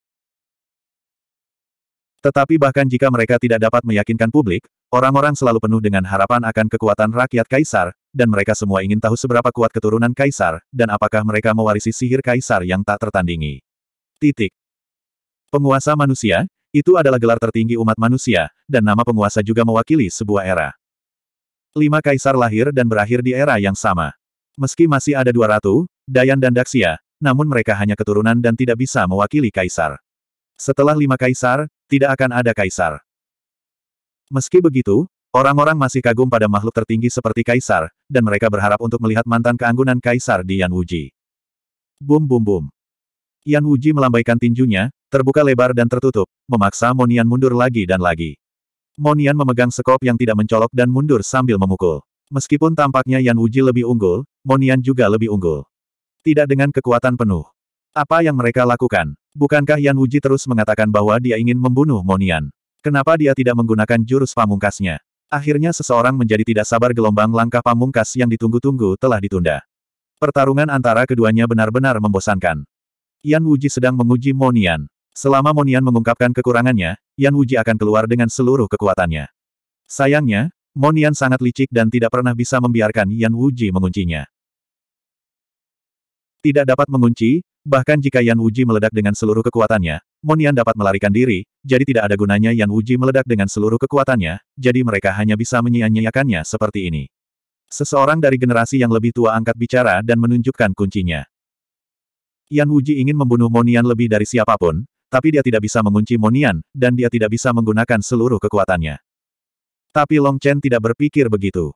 Tetapi bahkan jika mereka tidak dapat meyakinkan publik, orang-orang selalu penuh dengan harapan akan kekuatan rakyat kaisar, dan mereka semua ingin tahu seberapa kuat keturunan kaisar, dan apakah mereka mewarisi sihir kaisar yang tak tertandingi. Titik. Penguasa manusia, itu adalah gelar tertinggi umat manusia, dan nama penguasa juga mewakili sebuah era. Lima kaisar lahir dan berakhir di era yang sama. Meski masih ada dua ratu, Dayan dan Daxia, namun mereka hanya keturunan dan tidak bisa mewakili kaisar. Setelah lima kaisar, tidak akan ada kaisar. Meski begitu, Orang-orang masih kagum pada makhluk tertinggi seperti Kaisar, dan mereka berharap untuk melihat mantan keanggunan Kaisar di Yan Wuji. Bum bum bum. Yan Wuji melambaikan tinjunya, terbuka lebar dan tertutup, memaksa Monian mundur lagi dan lagi. Monian memegang sekop yang tidak mencolok dan mundur sambil memukul. Meskipun tampaknya Yan Wuji lebih unggul, Monian juga lebih unggul. Tidak dengan kekuatan penuh. Apa yang mereka lakukan? Bukankah Yan Wuji terus mengatakan bahwa dia ingin membunuh Monian? Kenapa dia tidak menggunakan jurus pamungkasnya? Akhirnya seseorang menjadi tidak sabar gelombang langkah pamungkas yang ditunggu-tunggu telah ditunda. Pertarungan antara keduanya benar-benar membosankan. Yan Wuji sedang menguji Monian. Selama Monian mengungkapkan kekurangannya, Yan Wuji akan keluar dengan seluruh kekuatannya. Sayangnya, Monian sangat licik dan tidak pernah bisa membiarkan Yan Wuji menguncinya. Tidak dapat mengunci, Bahkan jika Yan Wuji meledak dengan seluruh kekuatannya, Monian dapat melarikan diri, jadi tidak ada gunanya Yan Wuji meledak dengan seluruh kekuatannya, jadi mereka hanya bisa menyia-nyiakannya seperti ini. Seseorang dari generasi yang lebih tua angkat bicara dan menunjukkan kuncinya. Yan Wuji ingin membunuh Monian lebih dari siapapun, tapi dia tidak bisa mengunci Monian, dan dia tidak bisa menggunakan seluruh kekuatannya. Tapi Long Chen tidak berpikir begitu.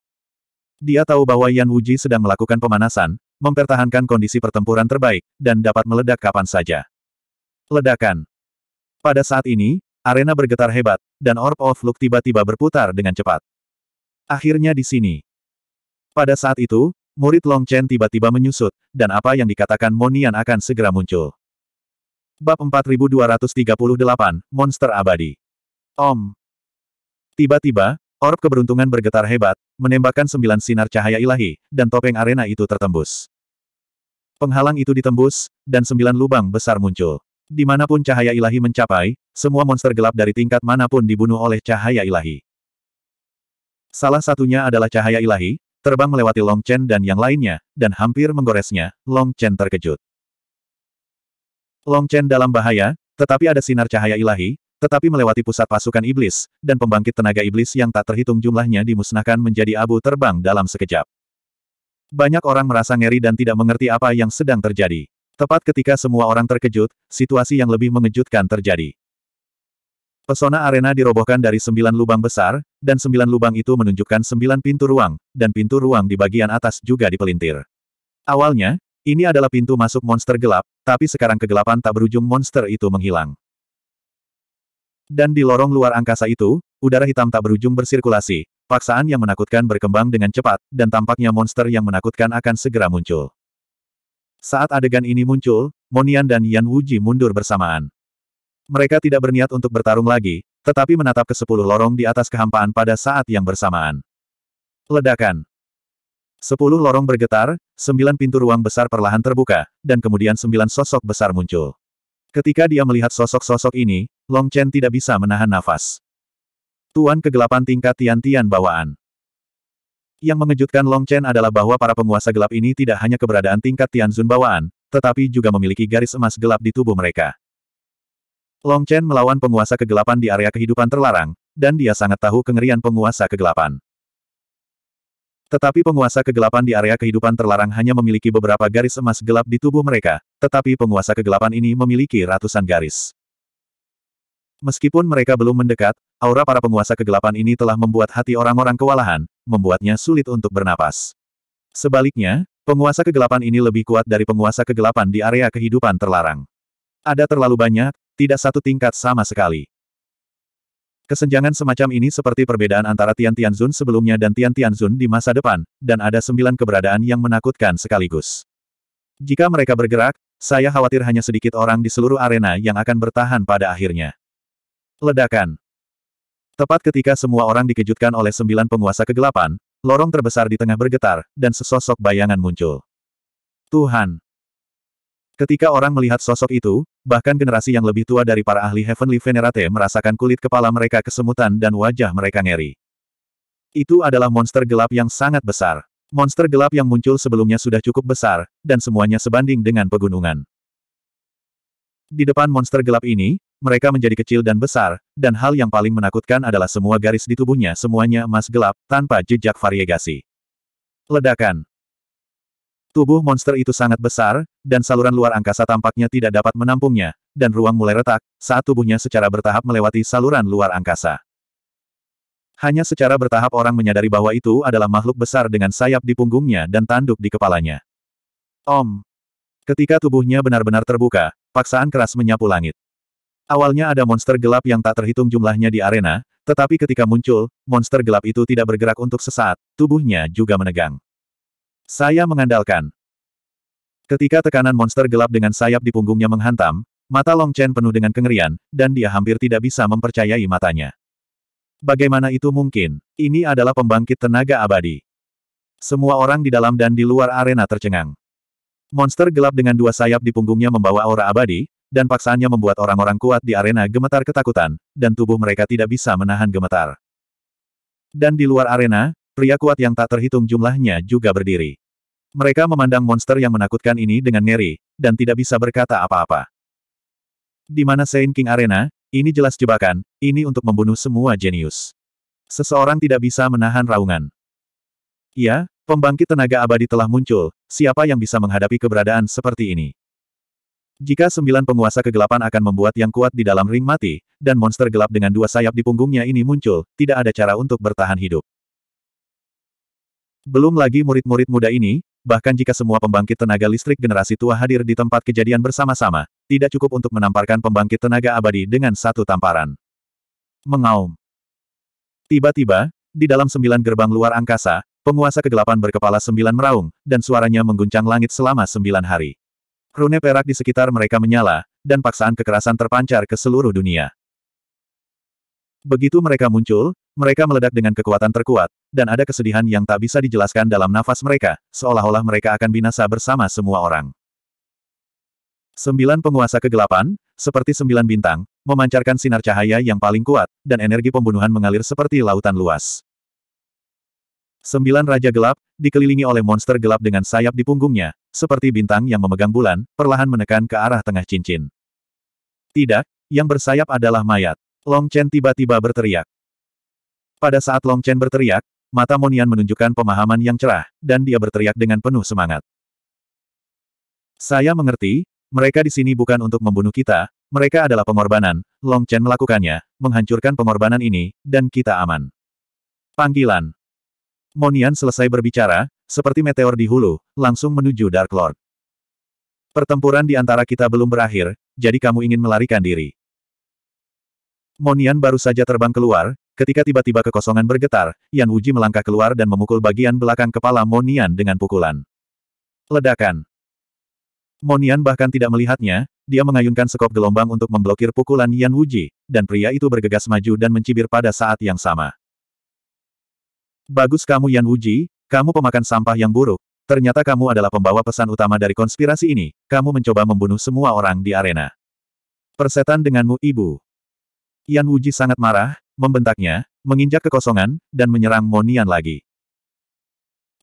Dia tahu bahwa Yan Wuji sedang melakukan pemanasan, mempertahankan kondisi pertempuran terbaik, dan dapat meledak kapan saja. Ledakan. Pada saat ini, arena bergetar hebat, dan Orb of Luck tiba-tiba berputar dengan cepat. Akhirnya di sini. Pada saat itu, murid Long Chen tiba-tiba menyusut, dan apa yang dikatakan Monian akan segera muncul. Bab 4238, Monster Abadi. Om. Tiba-tiba, Orb keberuntungan bergetar hebat, menembakkan sembilan sinar cahaya ilahi, dan topeng arena itu tertembus. Penghalang itu ditembus, dan sembilan lubang besar muncul. Dimanapun cahaya ilahi mencapai, semua monster gelap dari tingkat manapun dibunuh oleh cahaya ilahi. Salah satunya adalah cahaya ilahi, terbang melewati Long Chen dan yang lainnya, dan hampir menggoresnya, Long Chen terkejut. Long Chen dalam bahaya, tetapi ada sinar cahaya ilahi, tetapi melewati pusat pasukan iblis, dan pembangkit tenaga iblis yang tak terhitung jumlahnya dimusnahkan menjadi abu terbang dalam sekejap. Banyak orang merasa ngeri dan tidak mengerti apa yang sedang terjadi. Tepat ketika semua orang terkejut, situasi yang lebih mengejutkan terjadi. Pesona arena dirobohkan dari sembilan lubang besar, dan sembilan lubang itu menunjukkan sembilan pintu ruang, dan pintu ruang di bagian atas juga dipelintir. Awalnya, ini adalah pintu masuk monster gelap, tapi sekarang kegelapan tak berujung monster itu menghilang. Dan di lorong luar angkasa itu, udara hitam tak berujung bersirkulasi. Paksaan yang menakutkan berkembang dengan cepat, dan tampaknya monster yang menakutkan akan segera muncul. Saat adegan ini muncul, Monian dan Yan Wuji mundur bersamaan. Mereka tidak berniat untuk bertarung lagi, tetapi menatap ke sepuluh lorong di atas kehampaan pada saat yang bersamaan. Ledakan. Sepuluh lorong bergetar, sembilan pintu ruang besar perlahan terbuka, dan kemudian sembilan sosok besar muncul. Ketika dia melihat sosok-sosok ini, Long Chen tidak bisa menahan nafas. Tuan kegelapan tingkat tian-tian bawaan. Yang mengejutkan Long Chen adalah bahwa para penguasa gelap ini tidak hanya keberadaan tingkat Tian Zun bawaan, tetapi juga memiliki garis emas gelap di tubuh mereka. Long Chen melawan penguasa kegelapan di area kehidupan terlarang, dan dia sangat tahu kengerian penguasa kegelapan. Tetapi penguasa kegelapan di area kehidupan terlarang hanya memiliki beberapa garis emas gelap di tubuh mereka, tetapi penguasa kegelapan ini memiliki ratusan garis. Meskipun mereka belum mendekat, aura para penguasa kegelapan ini telah membuat hati orang-orang kewalahan, membuatnya sulit untuk bernapas. Sebaliknya, penguasa kegelapan ini lebih kuat dari penguasa kegelapan di area kehidupan terlarang. Ada terlalu banyak, tidak satu tingkat sama sekali. Kesenjangan semacam ini seperti perbedaan antara Tian Tianzun sebelumnya dan Tian Tianzun di masa depan, dan ada sembilan keberadaan yang menakutkan sekaligus. Jika mereka bergerak, saya khawatir hanya sedikit orang di seluruh arena yang akan bertahan pada akhirnya. Ledakan. Tepat ketika semua orang dikejutkan oleh sembilan penguasa kegelapan, lorong terbesar di tengah bergetar, dan sesosok bayangan muncul. Tuhan. Ketika orang melihat sosok itu, bahkan generasi yang lebih tua dari para ahli Heavenly Venerate merasakan kulit kepala mereka kesemutan dan wajah mereka ngeri. Itu adalah monster gelap yang sangat besar. Monster gelap yang muncul sebelumnya sudah cukup besar, dan semuanya sebanding dengan pegunungan. Di depan monster gelap ini, mereka menjadi kecil dan besar, dan hal yang paling menakutkan adalah semua garis di tubuhnya semuanya emas gelap, tanpa jejak variegasi. Ledakan Tubuh monster itu sangat besar, dan saluran luar angkasa tampaknya tidak dapat menampungnya, dan ruang mulai retak, saat tubuhnya secara bertahap melewati saluran luar angkasa. Hanya secara bertahap orang menyadari bahwa itu adalah makhluk besar dengan sayap di punggungnya dan tanduk di kepalanya. Om. Ketika tubuhnya benar-benar terbuka, paksaan keras menyapu langit. Awalnya ada monster gelap yang tak terhitung jumlahnya di arena, tetapi ketika muncul, monster gelap itu tidak bergerak untuk sesaat, tubuhnya juga menegang. Saya mengandalkan. Ketika tekanan monster gelap dengan sayap di punggungnya menghantam, mata Long Chen penuh dengan kengerian, dan dia hampir tidak bisa mempercayai matanya. Bagaimana itu mungkin? Ini adalah pembangkit tenaga abadi. Semua orang di dalam dan di luar arena tercengang. Monster gelap dengan dua sayap di punggungnya membawa aura abadi, dan paksaannya membuat orang-orang kuat di arena gemetar ketakutan, dan tubuh mereka tidak bisa menahan gemetar. Dan di luar arena, pria kuat yang tak terhitung jumlahnya juga berdiri. Mereka memandang monster yang menakutkan ini dengan ngeri, dan tidak bisa berkata apa-apa. Di mana Saint King Arena, ini jelas jebakan, ini untuk membunuh semua jenius. Seseorang tidak bisa menahan raungan. Ya, pembangkit tenaga abadi telah muncul, siapa yang bisa menghadapi keberadaan seperti ini? Jika sembilan penguasa kegelapan akan membuat yang kuat di dalam ring mati, dan monster gelap dengan dua sayap di punggungnya ini muncul, tidak ada cara untuk bertahan hidup. Belum lagi murid-murid muda ini, bahkan jika semua pembangkit tenaga listrik generasi tua hadir di tempat kejadian bersama-sama, tidak cukup untuk menamparkan pembangkit tenaga abadi dengan satu tamparan. Mengaum. Tiba-tiba, di dalam sembilan gerbang luar angkasa, penguasa kegelapan berkepala sembilan meraung, dan suaranya mengguncang langit selama sembilan hari. Rune perak di sekitar mereka menyala, dan paksaan kekerasan terpancar ke seluruh dunia. Begitu mereka muncul, mereka meledak dengan kekuatan terkuat, dan ada kesedihan yang tak bisa dijelaskan dalam nafas mereka, seolah-olah mereka akan binasa bersama semua orang. Sembilan penguasa kegelapan, seperti sembilan bintang, memancarkan sinar cahaya yang paling kuat, dan energi pembunuhan mengalir seperti lautan luas. Sembilan Raja Gelap, dikelilingi oleh monster gelap dengan sayap di punggungnya, seperti bintang yang memegang bulan, perlahan menekan ke arah tengah cincin. Tidak, yang bersayap adalah mayat. Long Chen tiba-tiba berteriak. Pada saat Long Chen berteriak, mata Monian menunjukkan pemahaman yang cerah, dan dia berteriak dengan penuh semangat. Saya mengerti, mereka di sini bukan untuk membunuh kita, mereka adalah pengorbanan, Long Chen melakukannya, menghancurkan pengorbanan ini, dan kita aman. Panggilan, Monian selesai berbicara, seperti meteor di hulu, langsung menuju Dark Lord. Pertempuran di antara kita belum berakhir, jadi kamu ingin melarikan diri. Monian baru saja terbang keluar, ketika tiba-tiba kekosongan bergetar, Yan Wuji melangkah keluar dan memukul bagian belakang kepala Monian dengan pukulan. Ledakan. Monian bahkan tidak melihatnya, dia mengayunkan sekop gelombang untuk memblokir pukulan Yan Wuji, dan pria itu bergegas maju dan mencibir pada saat yang sama. Bagus kamu Yan Wuji, kamu pemakan sampah yang buruk. Ternyata kamu adalah pembawa pesan utama dari konspirasi ini, kamu mencoba membunuh semua orang di arena. Persetan denganmu ibu. Yan Wuji sangat marah, membentaknya, menginjak kekosongan, dan menyerang Monian lagi.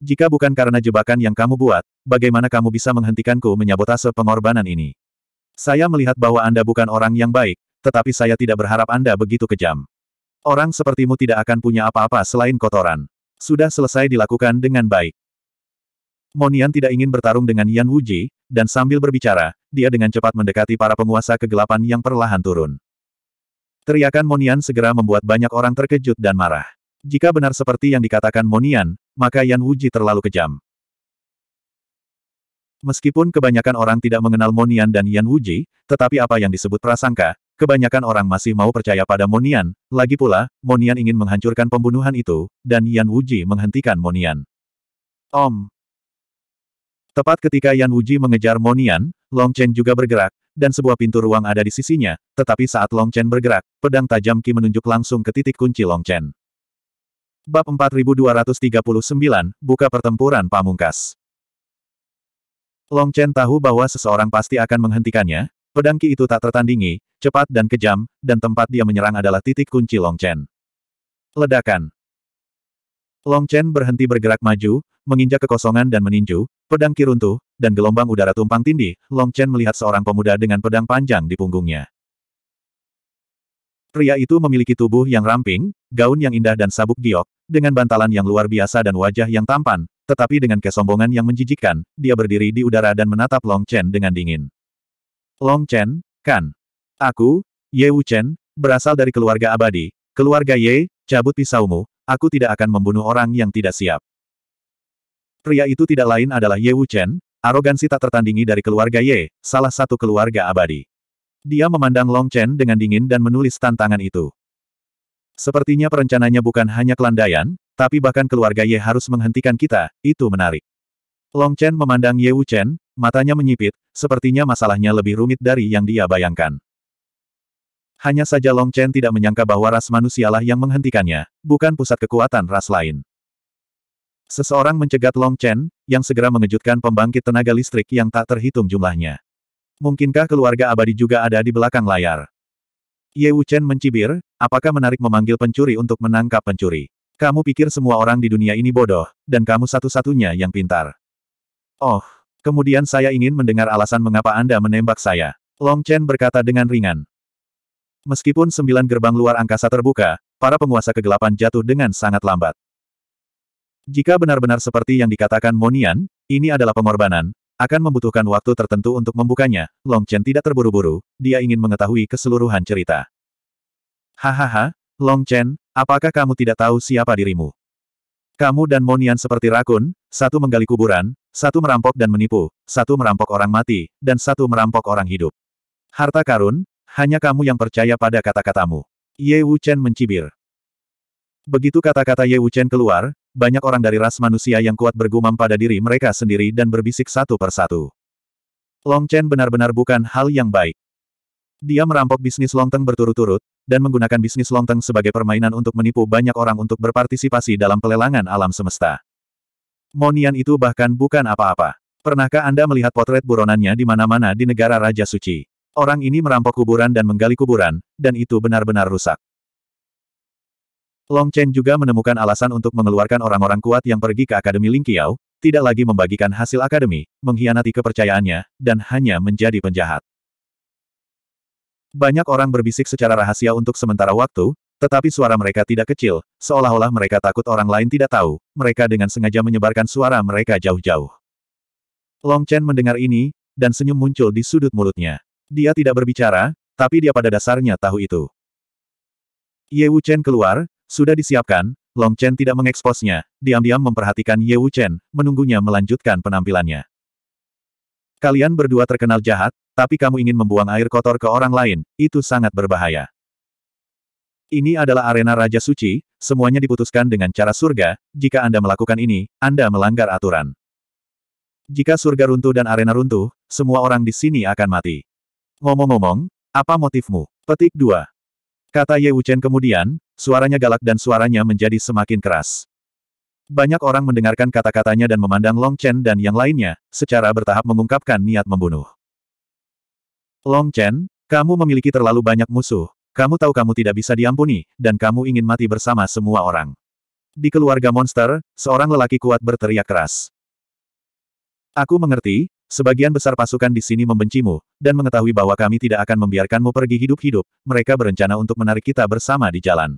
Jika bukan karena jebakan yang kamu buat, bagaimana kamu bisa menghentikanku menyabotase pengorbanan ini? Saya melihat bahwa Anda bukan orang yang baik, tetapi saya tidak berharap Anda begitu kejam. Orang sepertimu tidak akan punya apa-apa selain kotoran. Sudah selesai dilakukan dengan baik. Monian tidak ingin bertarung dengan Yan Wuji, dan sambil berbicara, dia dengan cepat mendekati para penguasa kegelapan yang perlahan turun. Teriakan Monian segera membuat banyak orang terkejut dan marah. Jika benar seperti yang dikatakan Monian, maka Yan Wuji terlalu kejam. Meskipun kebanyakan orang tidak mengenal Monian dan Yan Wuji, tetapi apa yang disebut prasangka, Kebanyakan orang masih mau percaya pada Monian, lagi pula, Monian ingin menghancurkan pembunuhan itu, dan Yan Wuji menghentikan Monian. Om. Tepat ketika Yan Wuji mengejar Monian, Long Chen juga bergerak, dan sebuah pintu ruang ada di sisinya, tetapi saat Long Chen bergerak, pedang tajam Ki menunjuk langsung ke titik kunci Long Chen. Bab 4239, Buka Pertempuran Pamungkas Long Chen tahu bahwa seseorang pasti akan menghentikannya, Pedang Ki itu tak tertandingi, cepat dan kejam, dan tempat dia menyerang adalah titik kunci Long Chen. Ledakan. Long Chen berhenti bergerak maju, menginjak kekosongan dan meninju, pedang Ki runtuh, dan gelombang udara tumpang tindih, Long Chen melihat seorang pemuda dengan pedang panjang di punggungnya. Pria itu memiliki tubuh yang ramping, gaun yang indah dan sabuk giok, dengan bantalan yang luar biasa dan wajah yang tampan, tetapi dengan kesombongan yang menjijikkan, dia berdiri di udara dan menatap Long Chen dengan dingin. Long Chen, kan? Aku, Ye Wu Chen, berasal dari keluarga abadi. Keluarga Ye, cabut pisaumu, aku tidak akan membunuh orang yang tidak siap. Pria itu tidak lain adalah Ye Wu Chen, arogansi tak tertandingi dari keluarga Ye, salah satu keluarga abadi. Dia memandang Long Chen dengan dingin dan menulis tantangan itu. Sepertinya perencananya bukan hanya kelandaian, tapi bahkan keluarga Ye harus menghentikan kita, itu menarik. Long Chen memandang Ye Wu Chen, Matanya menyipit, sepertinya masalahnya lebih rumit dari yang dia bayangkan. Hanya saja Long Chen tidak menyangka bahwa ras manusialah yang menghentikannya, bukan pusat kekuatan ras lain. Seseorang mencegat Long Chen, yang segera mengejutkan pembangkit tenaga listrik yang tak terhitung jumlahnya. Mungkinkah keluarga abadi juga ada di belakang layar? Ye Wu Chen mencibir, apakah menarik memanggil pencuri untuk menangkap pencuri? Kamu pikir semua orang di dunia ini bodoh, dan kamu satu-satunya yang pintar. Oh, Kemudian saya ingin mendengar alasan mengapa Anda menembak saya. Long Chen berkata dengan ringan. Meskipun sembilan gerbang luar angkasa terbuka, para penguasa kegelapan jatuh dengan sangat lambat. Jika benar-benar seperti yang dikatakan Monian, ini adalah pengorbanan, akan membutuhkan waktu tertentu untuk membukanya. Long Chen tidak terburu-buru, dia ingin mengetahui keseluruhan cerita. Hahaha, Long Chen, apakah kamu tidak tahu siapa dirimu? Kamu dan Monian seperti rakun, satu menggali kuburan, satu merampok dan menipu, satu merampok orang mati, dan satu merampok orang hidup. Harta karun, hanya kamu yang percaya pada kata-katamu. Ye Wuchen mencibir. Begitu kata-kata Ye Wuchen keluar, banyak orang dari ras manusia yang kuat bergumam pada diri mereka sendiri dan berbisik satu persatu. Long Chen benar-benar bukan hal yang baik. Dia merampok bisnis lonteng berturut-turut, dan menggunakan bisnis lonteng sebagai permainan untuk menipu banyak orang untuk berpartisipasi dalam pelelangan alam semesta. Monian itu bahkan bukan apa-apa. Pernahkah Anda melihat potret buronannya di mana-mana di negara Raja Suci? Orang ini merampok kuburan dan menggali kuburan, dan itu benar-benar rusak. Long Chen juga menemukan alasan untuk mengeluarkan orang-orang kuat yang pergi ke Akademi Ling Qiao, tidak lagi membagikan hasil akademi, mengkhianati kepercayaannya, dan hanya menjadi penjahat. Banyak orang berbisik secara rahasia untuk sementara waktu, tetapi suara mereka tidak kecil, seolah-olah mereka takut orang lain tidak tahu, mereka dengan sengaja menyebarkan suara mereka jauh-jauh. Long Chen mendengar ini, dan senyum muncul di sudut mulutnya. Dia tidak berbicara, tapi dia pada dasarnya tahu itu. Ye Wu Chen keluar, sudah disiapkan, Long Chen tidak mengeksposnya, diam-diam memperhatikan Ye Wu Chen, menunggunya melanjutkan penampilannya. Kalian berdua terkenal jahat, tapi kamu ingin membuang air kotor ke orang lain, itu sangat berbahaya. Ini adalah arena Raja Suci, semuanya diputuskan dengan cara surga, jika Anda melakukan ini, Anda melanggar aturan. Jika surga runtuh dan arena runtuh, semua orang di sini akan mati. Ngomong-ngomong, apa motifmu? Petik 2. Kata Ye Wuchen kemudian, suaranya galak dan suaranya menjadi semakin keras. Banyak orang mendengarkan kata-katanya dan memandang Long Chen dan yang lainnya, secara bertahap mengungkapkan niat membunuh. Long Chen, kamu memiliki terlalu banyak musuh, kamu tahu kamu tidak bisa diampuni, dan kamu ingin mati bersama semua orang. Di keluarga monster, seorang lelaki kuat berteriak keras. Aku mengerti, sebagian besar pasukan di sini membencimu, dan mengetahui bahwa kami tidak akan membiarkanmu pergi hidup-hidup, mereka berencana untuk menarik kita bersama di jalan.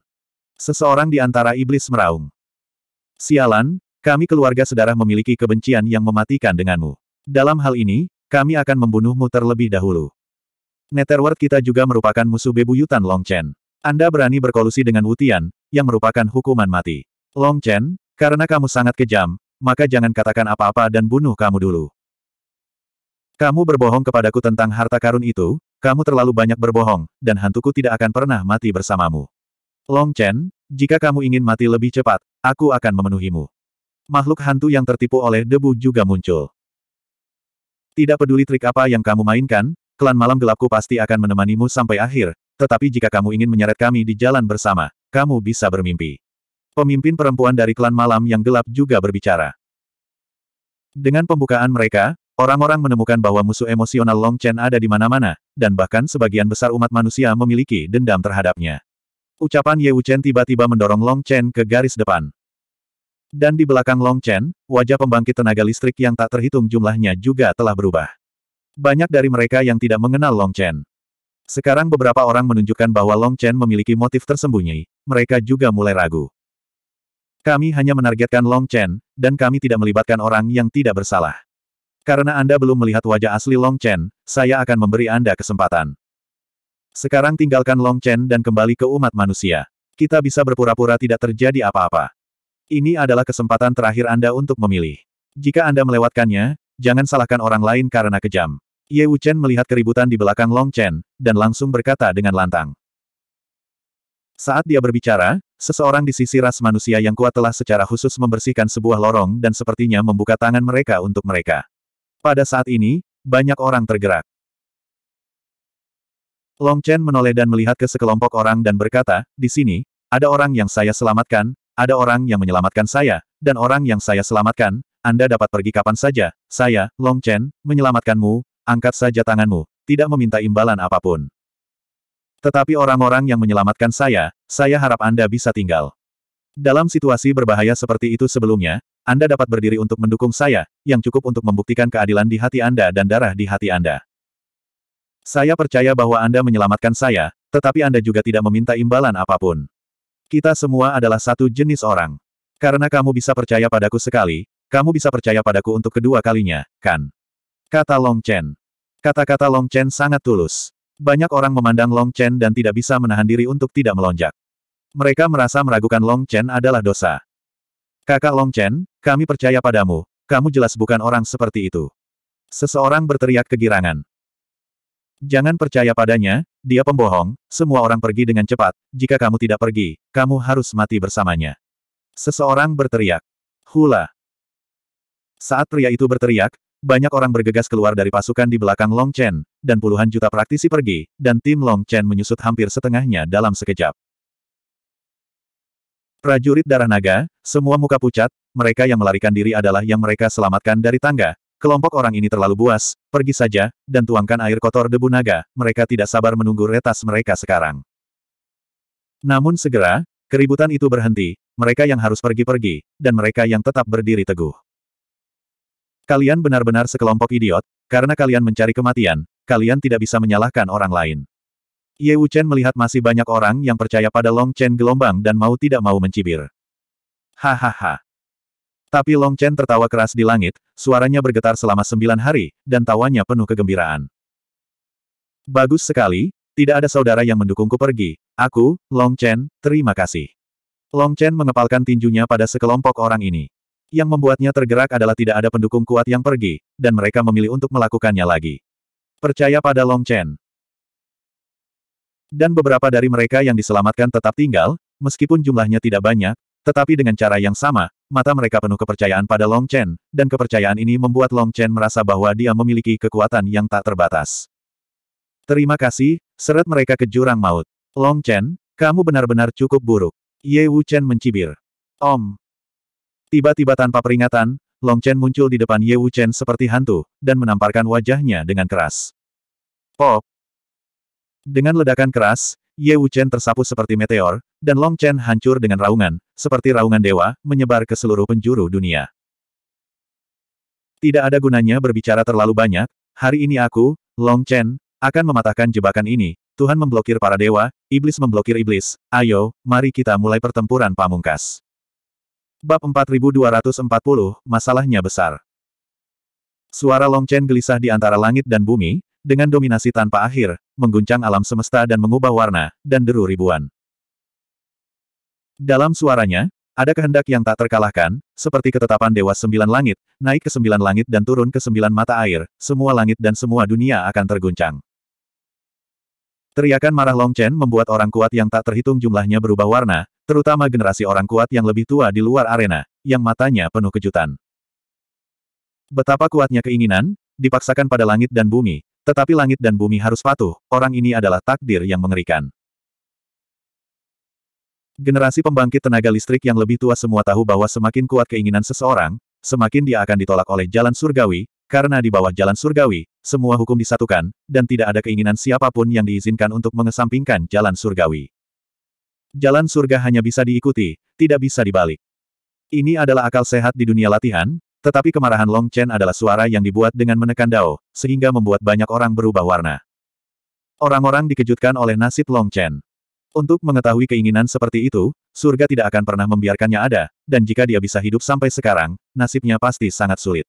Seseorang di antara iblis meraung. Sialan, kami keluarga sedarah memiliki kebencian yang mematikan denganmu. Dalam hal ini, kami akan membunuhmu terlebih dahulu. Netherworld kita juga merupakan musuh bebuyutan Long Chen. Anda berani berkolusi dengan Wutian, yang merupakan hukuman mati. Long Chen, karena kamu sangat kejam, maka jangan katakan apa-apa dan bunuh kamu dulu. Kamu berbohong kepadaku tentang harta karun itu, kamu terlalu banyak berbohong, dan hantuku tidak akan pernah mati bersamamu. Long Chen, jika kamu ingin mati lebih cepat, aku akan memenuhimu. Makhluk hantu yang tertipu oleh debu juga muncul. Tidak peduli trik apa yang kamu mainkan, klan malam gelapku pasti akan menemanimu sampai akhir, tetapi jika kamu ingin menyeret kami di jalan bersama, kamu bisa bermimpi. Pemimpin perempuan dari klan malam yang gelap juga berbicara. Dengan pembukaan mereka, orang-orang menemukan bahwa musuh emosional Long Chen ada di mana-mana, dan bahkan sebagian besar umat manusia memiliki dendam terhadapnya. Ucapan Ye Chen tiba-tiba mendorong Long Chen ke garis depan. Dan di belakang Long Chen, wajah pembangkit tenaga listrik yang tak terhitung jumlahnya juga telah berubah. Banyak dari mereka yang tidak mengenal Long Chen. Sekarang beberapa orang menunjukkan bahwa Long Chen memiliki motif tersembunyi, mereka juga mulai ragu. Kami hanya menargetkan Long Chen, dan kami tidak melibatkan orang yang tidak bersalah. Karena Anda belum melihat wajah asli Long Chen, saya akan memberi Anda kesempatan. Sekarang tinggalkan Long Chen dan kembali ke umat manusia. Kita bisa berpura-pura tidak terjadi apa-apa. Ini adalah kesempatan terakhir Anda untuk memilih. Jika Anda melewatkannya, jangan salahkan orang lain karena kejam. Ye Wuchen melihat keributan di belakang Long Chen, dan langsung berkata dengan lantang. Saat dia berbicara, seseorang di sisi ras manusia yang kuat telah secara khusus membersihkan sebuah lorong dan sepertinya membuka tangan mereka untuk mereka. Pada saat ini, banyak orang tergerak. Long Chen menoleh dan melihat ke sekelompok orang dan berkata, di sini, ada orang yang saya selamatkan, ada orang yang menyelamatkan saya, dan orang yang saya selamatkan, Anda dapat pergi kapan saja, saya, Long Chen, menyelamatkanmu, Angkat saja tanganmu, tidak meminta imbalan apapun. Tetapi orang-orang yang menyelamatkan saya, saya harap Anda bisa tinggal. Dalam situasi berbahaya seperti itu sebelumnya, Anda dapat berdiri untuk mendukung saya, yang cukup untuk membuktikan keadilan di hati Anda dan darah di hati Anda. Saya percaya bahwa Anda menyelamatkan saya, tetapi Anda juga tidak meminta imbalan apapun. Kita semua adalah satu jenis orang. Karena kamu bisa percaya padaku sekali, kamu bisa percaya padaku untuk kedua kalinya, kan? Kata Long Chen. Kata-kata Long Chen sangat tulus. Banyak orang memandang Long Chen dan tidak bisa menahan diri untuk tidak melonjak. Mereka merasa meragukan Long Chen adalah dosa. Kakak Long Chen, kami percaya padamu. Kamu jelas bukan orang seperti itu. Seseorang berteriak kegirangan. Jangan percaya padanya, dia pembohong, semua orang pergi dengan cepat. Jika kamu tidak pergi, kamu harus mati bersamanya. Seseorang berteriak. Hula. Saat pria itu berteriak, banyak orang bergegas keluar dari pasukan di belakang Long Chen, dan puluhan juta praktisi pergi, dan tim Long Chen menyusut hampir setengahnya dalam sekejap. Prajurit darah naga, semua muka pucat, mereka yang melarikan diri adalah yang mereka selamatkan dari tangga. Kelompok orang ini terlalu buas, pergi saja, dan tuangkan air kotor debu naga, mereka tidak sabar menunggu retas mereka sekarang. Namun segera, keributan itu berhenti, mereka yang harus pergi-pergi, dan mereka yang tetap berdiri teguh. Kalian benar-benar sekelompok idiot, karena kalian mencari kematian, kalian tidak bisa menyalahkan orang lain. Ye Wuchen melihat masih banyak orang yang percaya pada Long Chen gelombang dan mau tidak mau mencibir. Hahaha. Tapi Long Chen tertawa keras di langit, suaranya bergetar selama sembilan hari, dan tawanya penuh kegembiraan. Bagus sekali, tidak ada saudara yang mendukungku pergi. Aku, Long Chen, terima kasih. Long Chen mengepalkan tinjunya pada sekelompok orang ini. Yang membuatnya tergerak adalah tidak ada pendukung kuat yang pergi, dan mereka memilih untuk melakukannya lagi. Percaya pada Long Chen. Dan beberapa dari mereka yang diselamatkan tetap tinggal, meskipun jumlahnya tidak banyak, tetapi dengan cara yang sama, mata mereka penuh kepercayaan pada Long Chen, dan kepercayaan ini membuat Long Chen merasa bahwa dia memiliki kekuatan yang tak terbatas. Terima kasih, seret mereka ke jurang maut. Long Chen, kamu benar-benar cukup buruk. Ye Wu Chen mencibir. Om, Tiba-tiba tanpa peringatan, Long Chen muncul di depan Ye Wu Chen seperti hantu, dan menamparkan wajahnya dengan keras. Pop! Dengan ledakan keras, Ye Wu Chen tersapu seperti meteor, dan Long Chen hancur dengan raungan, seperti raungan dewa, menyebar ke seluruh penjuru dunia. Tidak ada gunanya berbicara terlalu banyak, hari ini aku, Long Chen, akan mematahkan jebakan ini, Tuhan memblokir para dewa, iblis memblokir iblis, ayo, mari kita mulai pertempuran pamungkas. Bab 4240, masalahnya besar. Suara Long Chen gelisah di antara langit dan bumi, dengan dominasi tanpa akhir, mengguncang alam semesta dan mengubah warna, dan deru ribuan. Dalam suaranya, ada kehendak yang tak terkalahkan, seperti ketetapan Dewa Sembilan Langit, naik ke sembilan langit dan turun ke sembilan mata air, semua langit dan semua dunia akan terguncang. Teriakan marah Long Chen membuat orang kuat yang tak terhitung jumlahnya berubah warna, terutama generasi orang kuat yang lebih tua di luar arena, yang matanya penuh kejutan. Betapa kuatnya keinginan, dipaksakan pada langit dan bumi, tetapi langit dan bumi harus patuh, orang ini adalah takdir yang mengerikan. Generasi pembangkit tenaga listrik yang lebih tua semua tahu bahwa semakin kuat keinginan seseorang, semakin dia akan ditolak oleh jalan surgawi, karena di bawah jalan surgawi, semua hukum disatukan, dan tidak ada keinginan siapapun yang diizinkan untuk mengesampingkan jalan surgawi. Jalan surga hanya bisa diikuti, tidak bisa dibalik. Ini adalah akal sehat di dunia latihan, tetapi kemarahan Long Chen adalah suara yang dibuat dengan menekan dao, sehingga membuat banyak orang berubah warna. Orang-orang dikejutkan oleh nasib Long Chen. Untuk mengetahui keinginan seperti itu, surga tidak akan pernah membiarkannya ada, dan jika dia bisa hidup sampai sekarang, nasibnya pasti sangat sulit.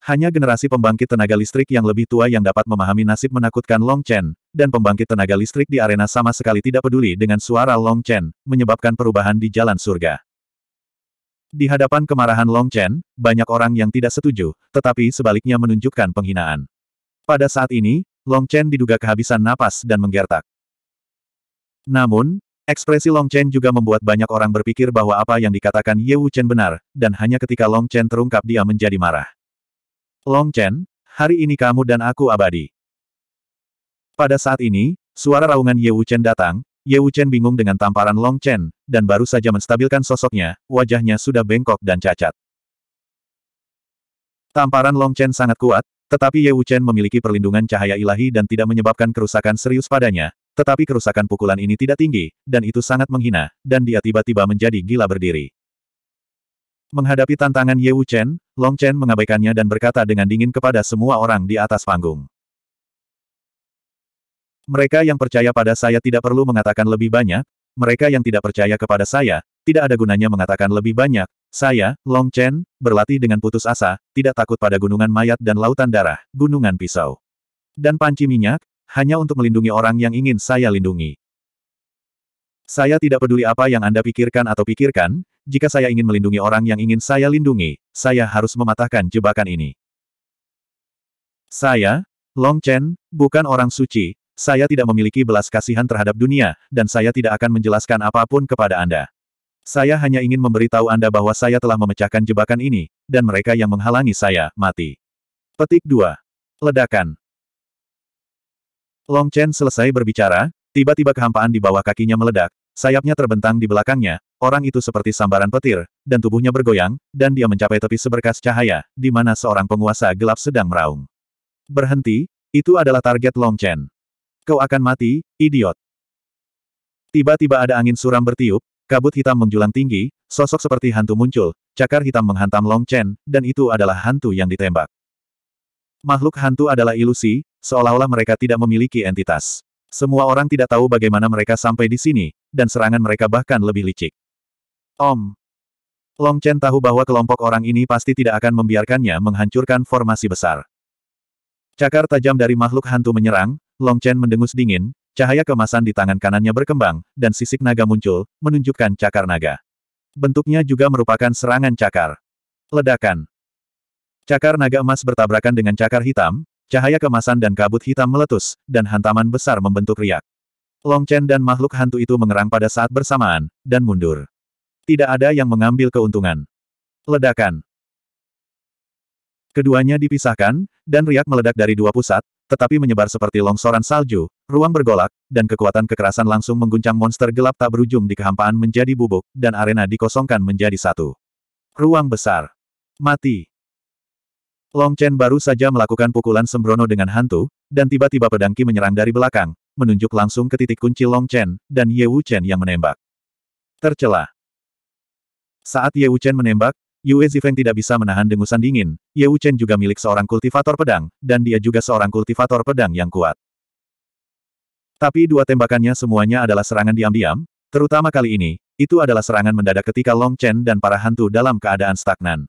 Hanya generasi pembangkit tenaga listrik yang lebih tua yang dapat memahami nasib menakutkan Long Chen, dan pembangkit tenaga listrik di arena sama sekali tidak peduli dengan suara Long Chen, menyebabkan perubahan di jalan surga. Di hadapan kemarahan Long Chen, banyak orang yang tidak setuju, tetapi sebaliknya menunjukkan penghinaan. Pada saat ini, Long Chen diduga kehabisan napas dan menggertak. Namun, ekspresi Long Chen juga membuat banyak orang berpikir bahwa apa yang dikatakan Ye Wu Chen benar, dan hanya ketika Long Chen terungkap dia menjadi marah. Long Chen, hari ini kamu dan aku abadi. Pada saat ini, suara raungan Ye Wu Chen datang, Ye Wu Chen bingung dengan tamparan Long Chen, dan baru saja menstabilkan sosoknya, wajahnya sudah bengkok dan cacat. Tamparan Long Chen sangat kuat, tetapi Ye Wu Chen memiliki perlindungan cahaya ilahi dan tidak menyebabkan kerusakan serius padanya, tetapi kerusakan pukulan ini tidak tinggi, dan itu sangat menghina, dan dia tiba-tiba menjadi gila berdiri. Menghadapi tantangan Ye Wu Chen, Long Chen mengabaikannya dan berkata dengan dingin kepada semua orang di atas panggung. Mereka yang percaya pada saya tidak perlu mengatakan lebih banyak, mereka yang tidak percaya kepada saya, tidak ada gunanya mengatakan lebih banyak. Saya, Long Chen, berlatih dengan putus asa, tidak takut pada gunungan mayat dan lautan darah, gunungan pisau. Dan panci minyak, hanya untuk melindungi orang yang ingin saya lindungi. Saya tidak peduli apa yang Anda pikirkan atau pikirkan, jika saya ingin melindungi orang yang ingin saya lindungi, saya harus mematahkan jebakan ini. Saya, Long Chen, bukan orang suci, saya tidak memiliki belas kasihan terhadap dunia, dan saya tidak akan menjelaskan apapun kepada Anda. Saya hanya ingin memberitahu Anda bahwa saya telah memecahkan jebakan ini, dan mereka yang menghalangi saya, mati. Petik 2. Ledakan. Long Chen selesai berbicara, tiba-tiba kehampaan di bawah kakinya meledak, Sayapnya terbentang di belakangnya, orang itu seperti sambaran petir, dan tubuhnya bergoyang, dan dia mencapai tepi seberkas cahaya, di mana seorang penguasa gelap sedang meraung. Berhenti, itu adalah target Long Chen. Kau akan mati, idiot. Tiba-tiba ada angin suram bertiup, kabut hitam menjulang tinggi, sosok seperti hantu muncul, cakar hitam menghantam Long Chen, dan itu adalah hantu yang ditembak. Makhluk hantu adalah ilusi, seolah-olah mereka tidak memiliki entitas. Semua orang tidak tahu bagaimana mereka sampai di sini, dan serangan mereka bahkan lebih licik. Om. Long Chen tahu bahwa kelompok orang ini pasti tidak akan membiarkannya menghancurkan formasi besar. Cakar tajam dari makhluk hantu menyerang, Long Chen mendengus dingin, cahaya kemasan di tangan kanannya berkembang, dan sisik naga muncul, menunjukkan cakar naga. Bentuknya juga merupakan serangan cakar. Ledakan. Cakar naga emas bertabrakan dengan cakar hitam, Cahaya kemasan dan kabut hitam meletus, dan hantaman besar membentuk riak. Long Chen dan makhluk hantu itu mengerang pada saat bersamaan, dan mundur. Tidak ada yang mengambil keuntungan. Ledakan. Keduanya dipisahkan, dan riak meledak dari dua pusat, tetapi menyebar seperti longsoran salju, ruang bergolak, dan kekuatan kekerasan langsung mengguncang monster gelap tak berujung di kehampaan menjadi bubuk, dan arena dikosongkan menjadi satu. Ruang besar. Mati. Long Chen baru saja melakukan pukulan sembrono dengan hantu, dan tiba-tiba pedang Qi menyerang dari belakang, menunjuk langsung ke titik kunci Long Chen, dan Ye Wu Chen yang menembak. Tercelah. Saat Ye Wu Chen menembak, Yue Zifeng tidak bisa menahan dengusan dingin, Ye Wu Chen juga milik seorang kultivator pedang, dan dia juga seorang kultivator pedang yang kuat. Tapi dua tembakannya semuanya adalah serangan diam-diam, terutama kali ini, itu adalah serangan mendadak ketika Long Chen dan para hantu dalam keadaan stagnan.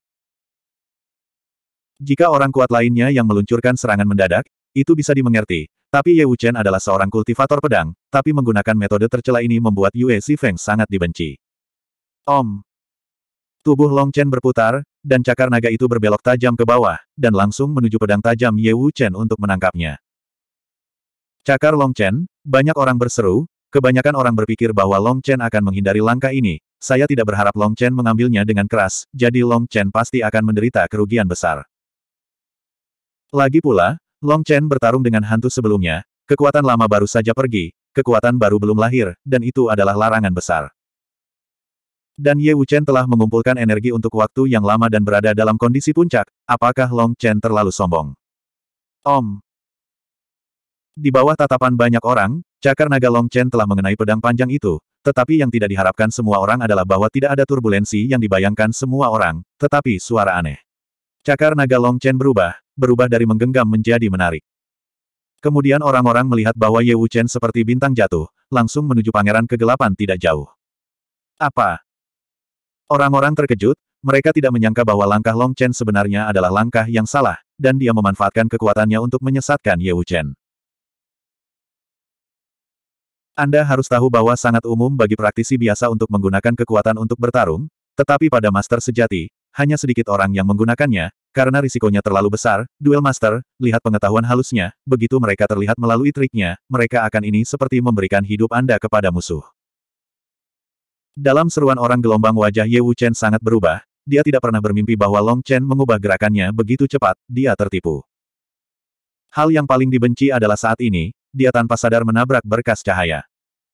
Jika orang kuat lainnya yang meluncurkan serangan mendadak, itu bisa dimengerti. Tapi Ye Wuchen adalah seorang kultivator pedang, tapi menggunakan metode tercela ini membuat Yue Sifeng sangat dibenci. Om. Tubuh Long Chen berputar, dan cakar naga itu berbelok tajam ke bawah, dan langsung menuju pedang tajam Ye Wuchen untuk menangkapnya. Cakar Long Chen, banyak orang berseru, kebanyakan orang berpikir bahwa Long Chen akan menghindari langkah ini, saya tidak berharap Long Chen mengambilnya dengan keras, jadi Long Chen pasti akan menderita kerugian besar. Lagi pula, Long Chen bertarung dengan hantu sebelumnya, kekuatan lama baru saja pergi, kekuatan baru belum lahir, dan itu adalah larangan besar. Dan Ye Wuchen telah mengumpulkan energi untuk waktu yang lama dan berada dalam kondisi puncak, apakah Long Chen terlalu sombong? Om. Di bawah tatapan banyak orang, cakar naga Long Chen telah mengenai pedang panjang itu, tetapi yang tidak diharapkan semua orang adalah bahwa tidak ada turbulensi yang dibayangkan semua orang, tetapi suara aneh. Cakar naga Long Chen berubah, berubah dari menggenggam menjadi menarik. Kemudian orang-orang melihat bahwa Ye Wuchen seperti bintang jatuh, langsung menuju pangeran kegelapan tidak jauh. Apa? Orang-orang terkejut, mereka tidak menyangka bahwa langkah Long Chen sebenarnya adalah langkah yang salah, dan dia memanfaatkan kekuatannya untuk menyesatkan Ye Wuchen. Anda harus tahu bahwa sangat umum bagi praktisi biasa untuk menggunakan kekuatan untuk bertarung, tetapi pada master sejati, hanya sedikit orang yang menggunakannya, karena risikonya terlalu besar, duel master, lihat pengetahuan halusnya, begitu mereka terlihat melalui triknya, mereka akan ini seperti memberikan hidup Anda kepada musuh. Dalam seruan orang gelombang wajah Ye Wu Chen sangat berubah, dia tidak pernah bermimpi bahwa Long Chen mengubah gerakannya begitu cepat, dia tertipu. Hal yang paling dibenci adalah saat ini, dia tanpa sadar menabrak berkas cahaya.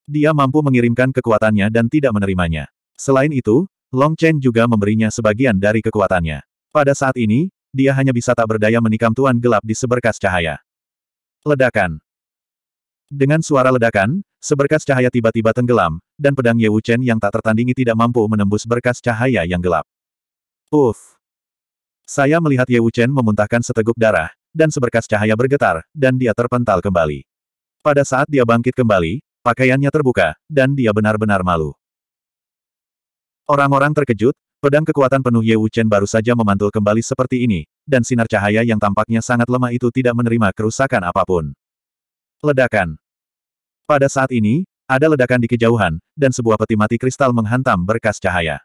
Dia mampu mengirimkan kekuatannya dan tidak menerimanya. Selain itu, Long Chen juga memberinya sebagian dari kekuatannya. Pada saat ini, dia hanya bisa tak berdaya menikam tuan gelap di seberkas cahaya. Ledakan. Dengan suara ledakan, seberkas cahaya tiba-tiba tenggelam, dan pedang Ye Wuchen yang tak tertandingi tidak mampu menembus berkas cahaya yang gelap. Uff. Saya melihat Ye Wuchen memuntahkan seteguk darah, dan seberkas cahaya bergetar, dan dia terpental kembali. Pada saat dia bangkit kembali, pakaiannya terbuka, dan dia benar-benar malu. Orang-orang terkejut, pedang kekuatan penuh Ye Wuchen baru saja memantul kembali seperti ini, dan sinar cahaya yang tampaknya sangat lemah itu tidak menerima kerusakan apapun. Ledakan Pada saat ini, ada ledakan di kejauhan, dan sebuah peti mati kristal menghantam berkas cahaya.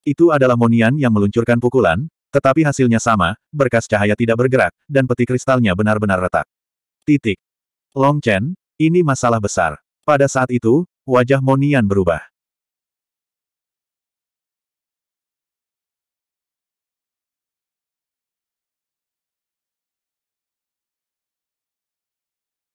Itu adalah Monian yang meluncurkan pukulan, tetapi hasilnya sama, berkas cahaya tidak bergerak, dan peti kristalnya benar-benar retak. Titik. Long Chen, ini masalah besar. Pada saat itu, wajah Monian berubah.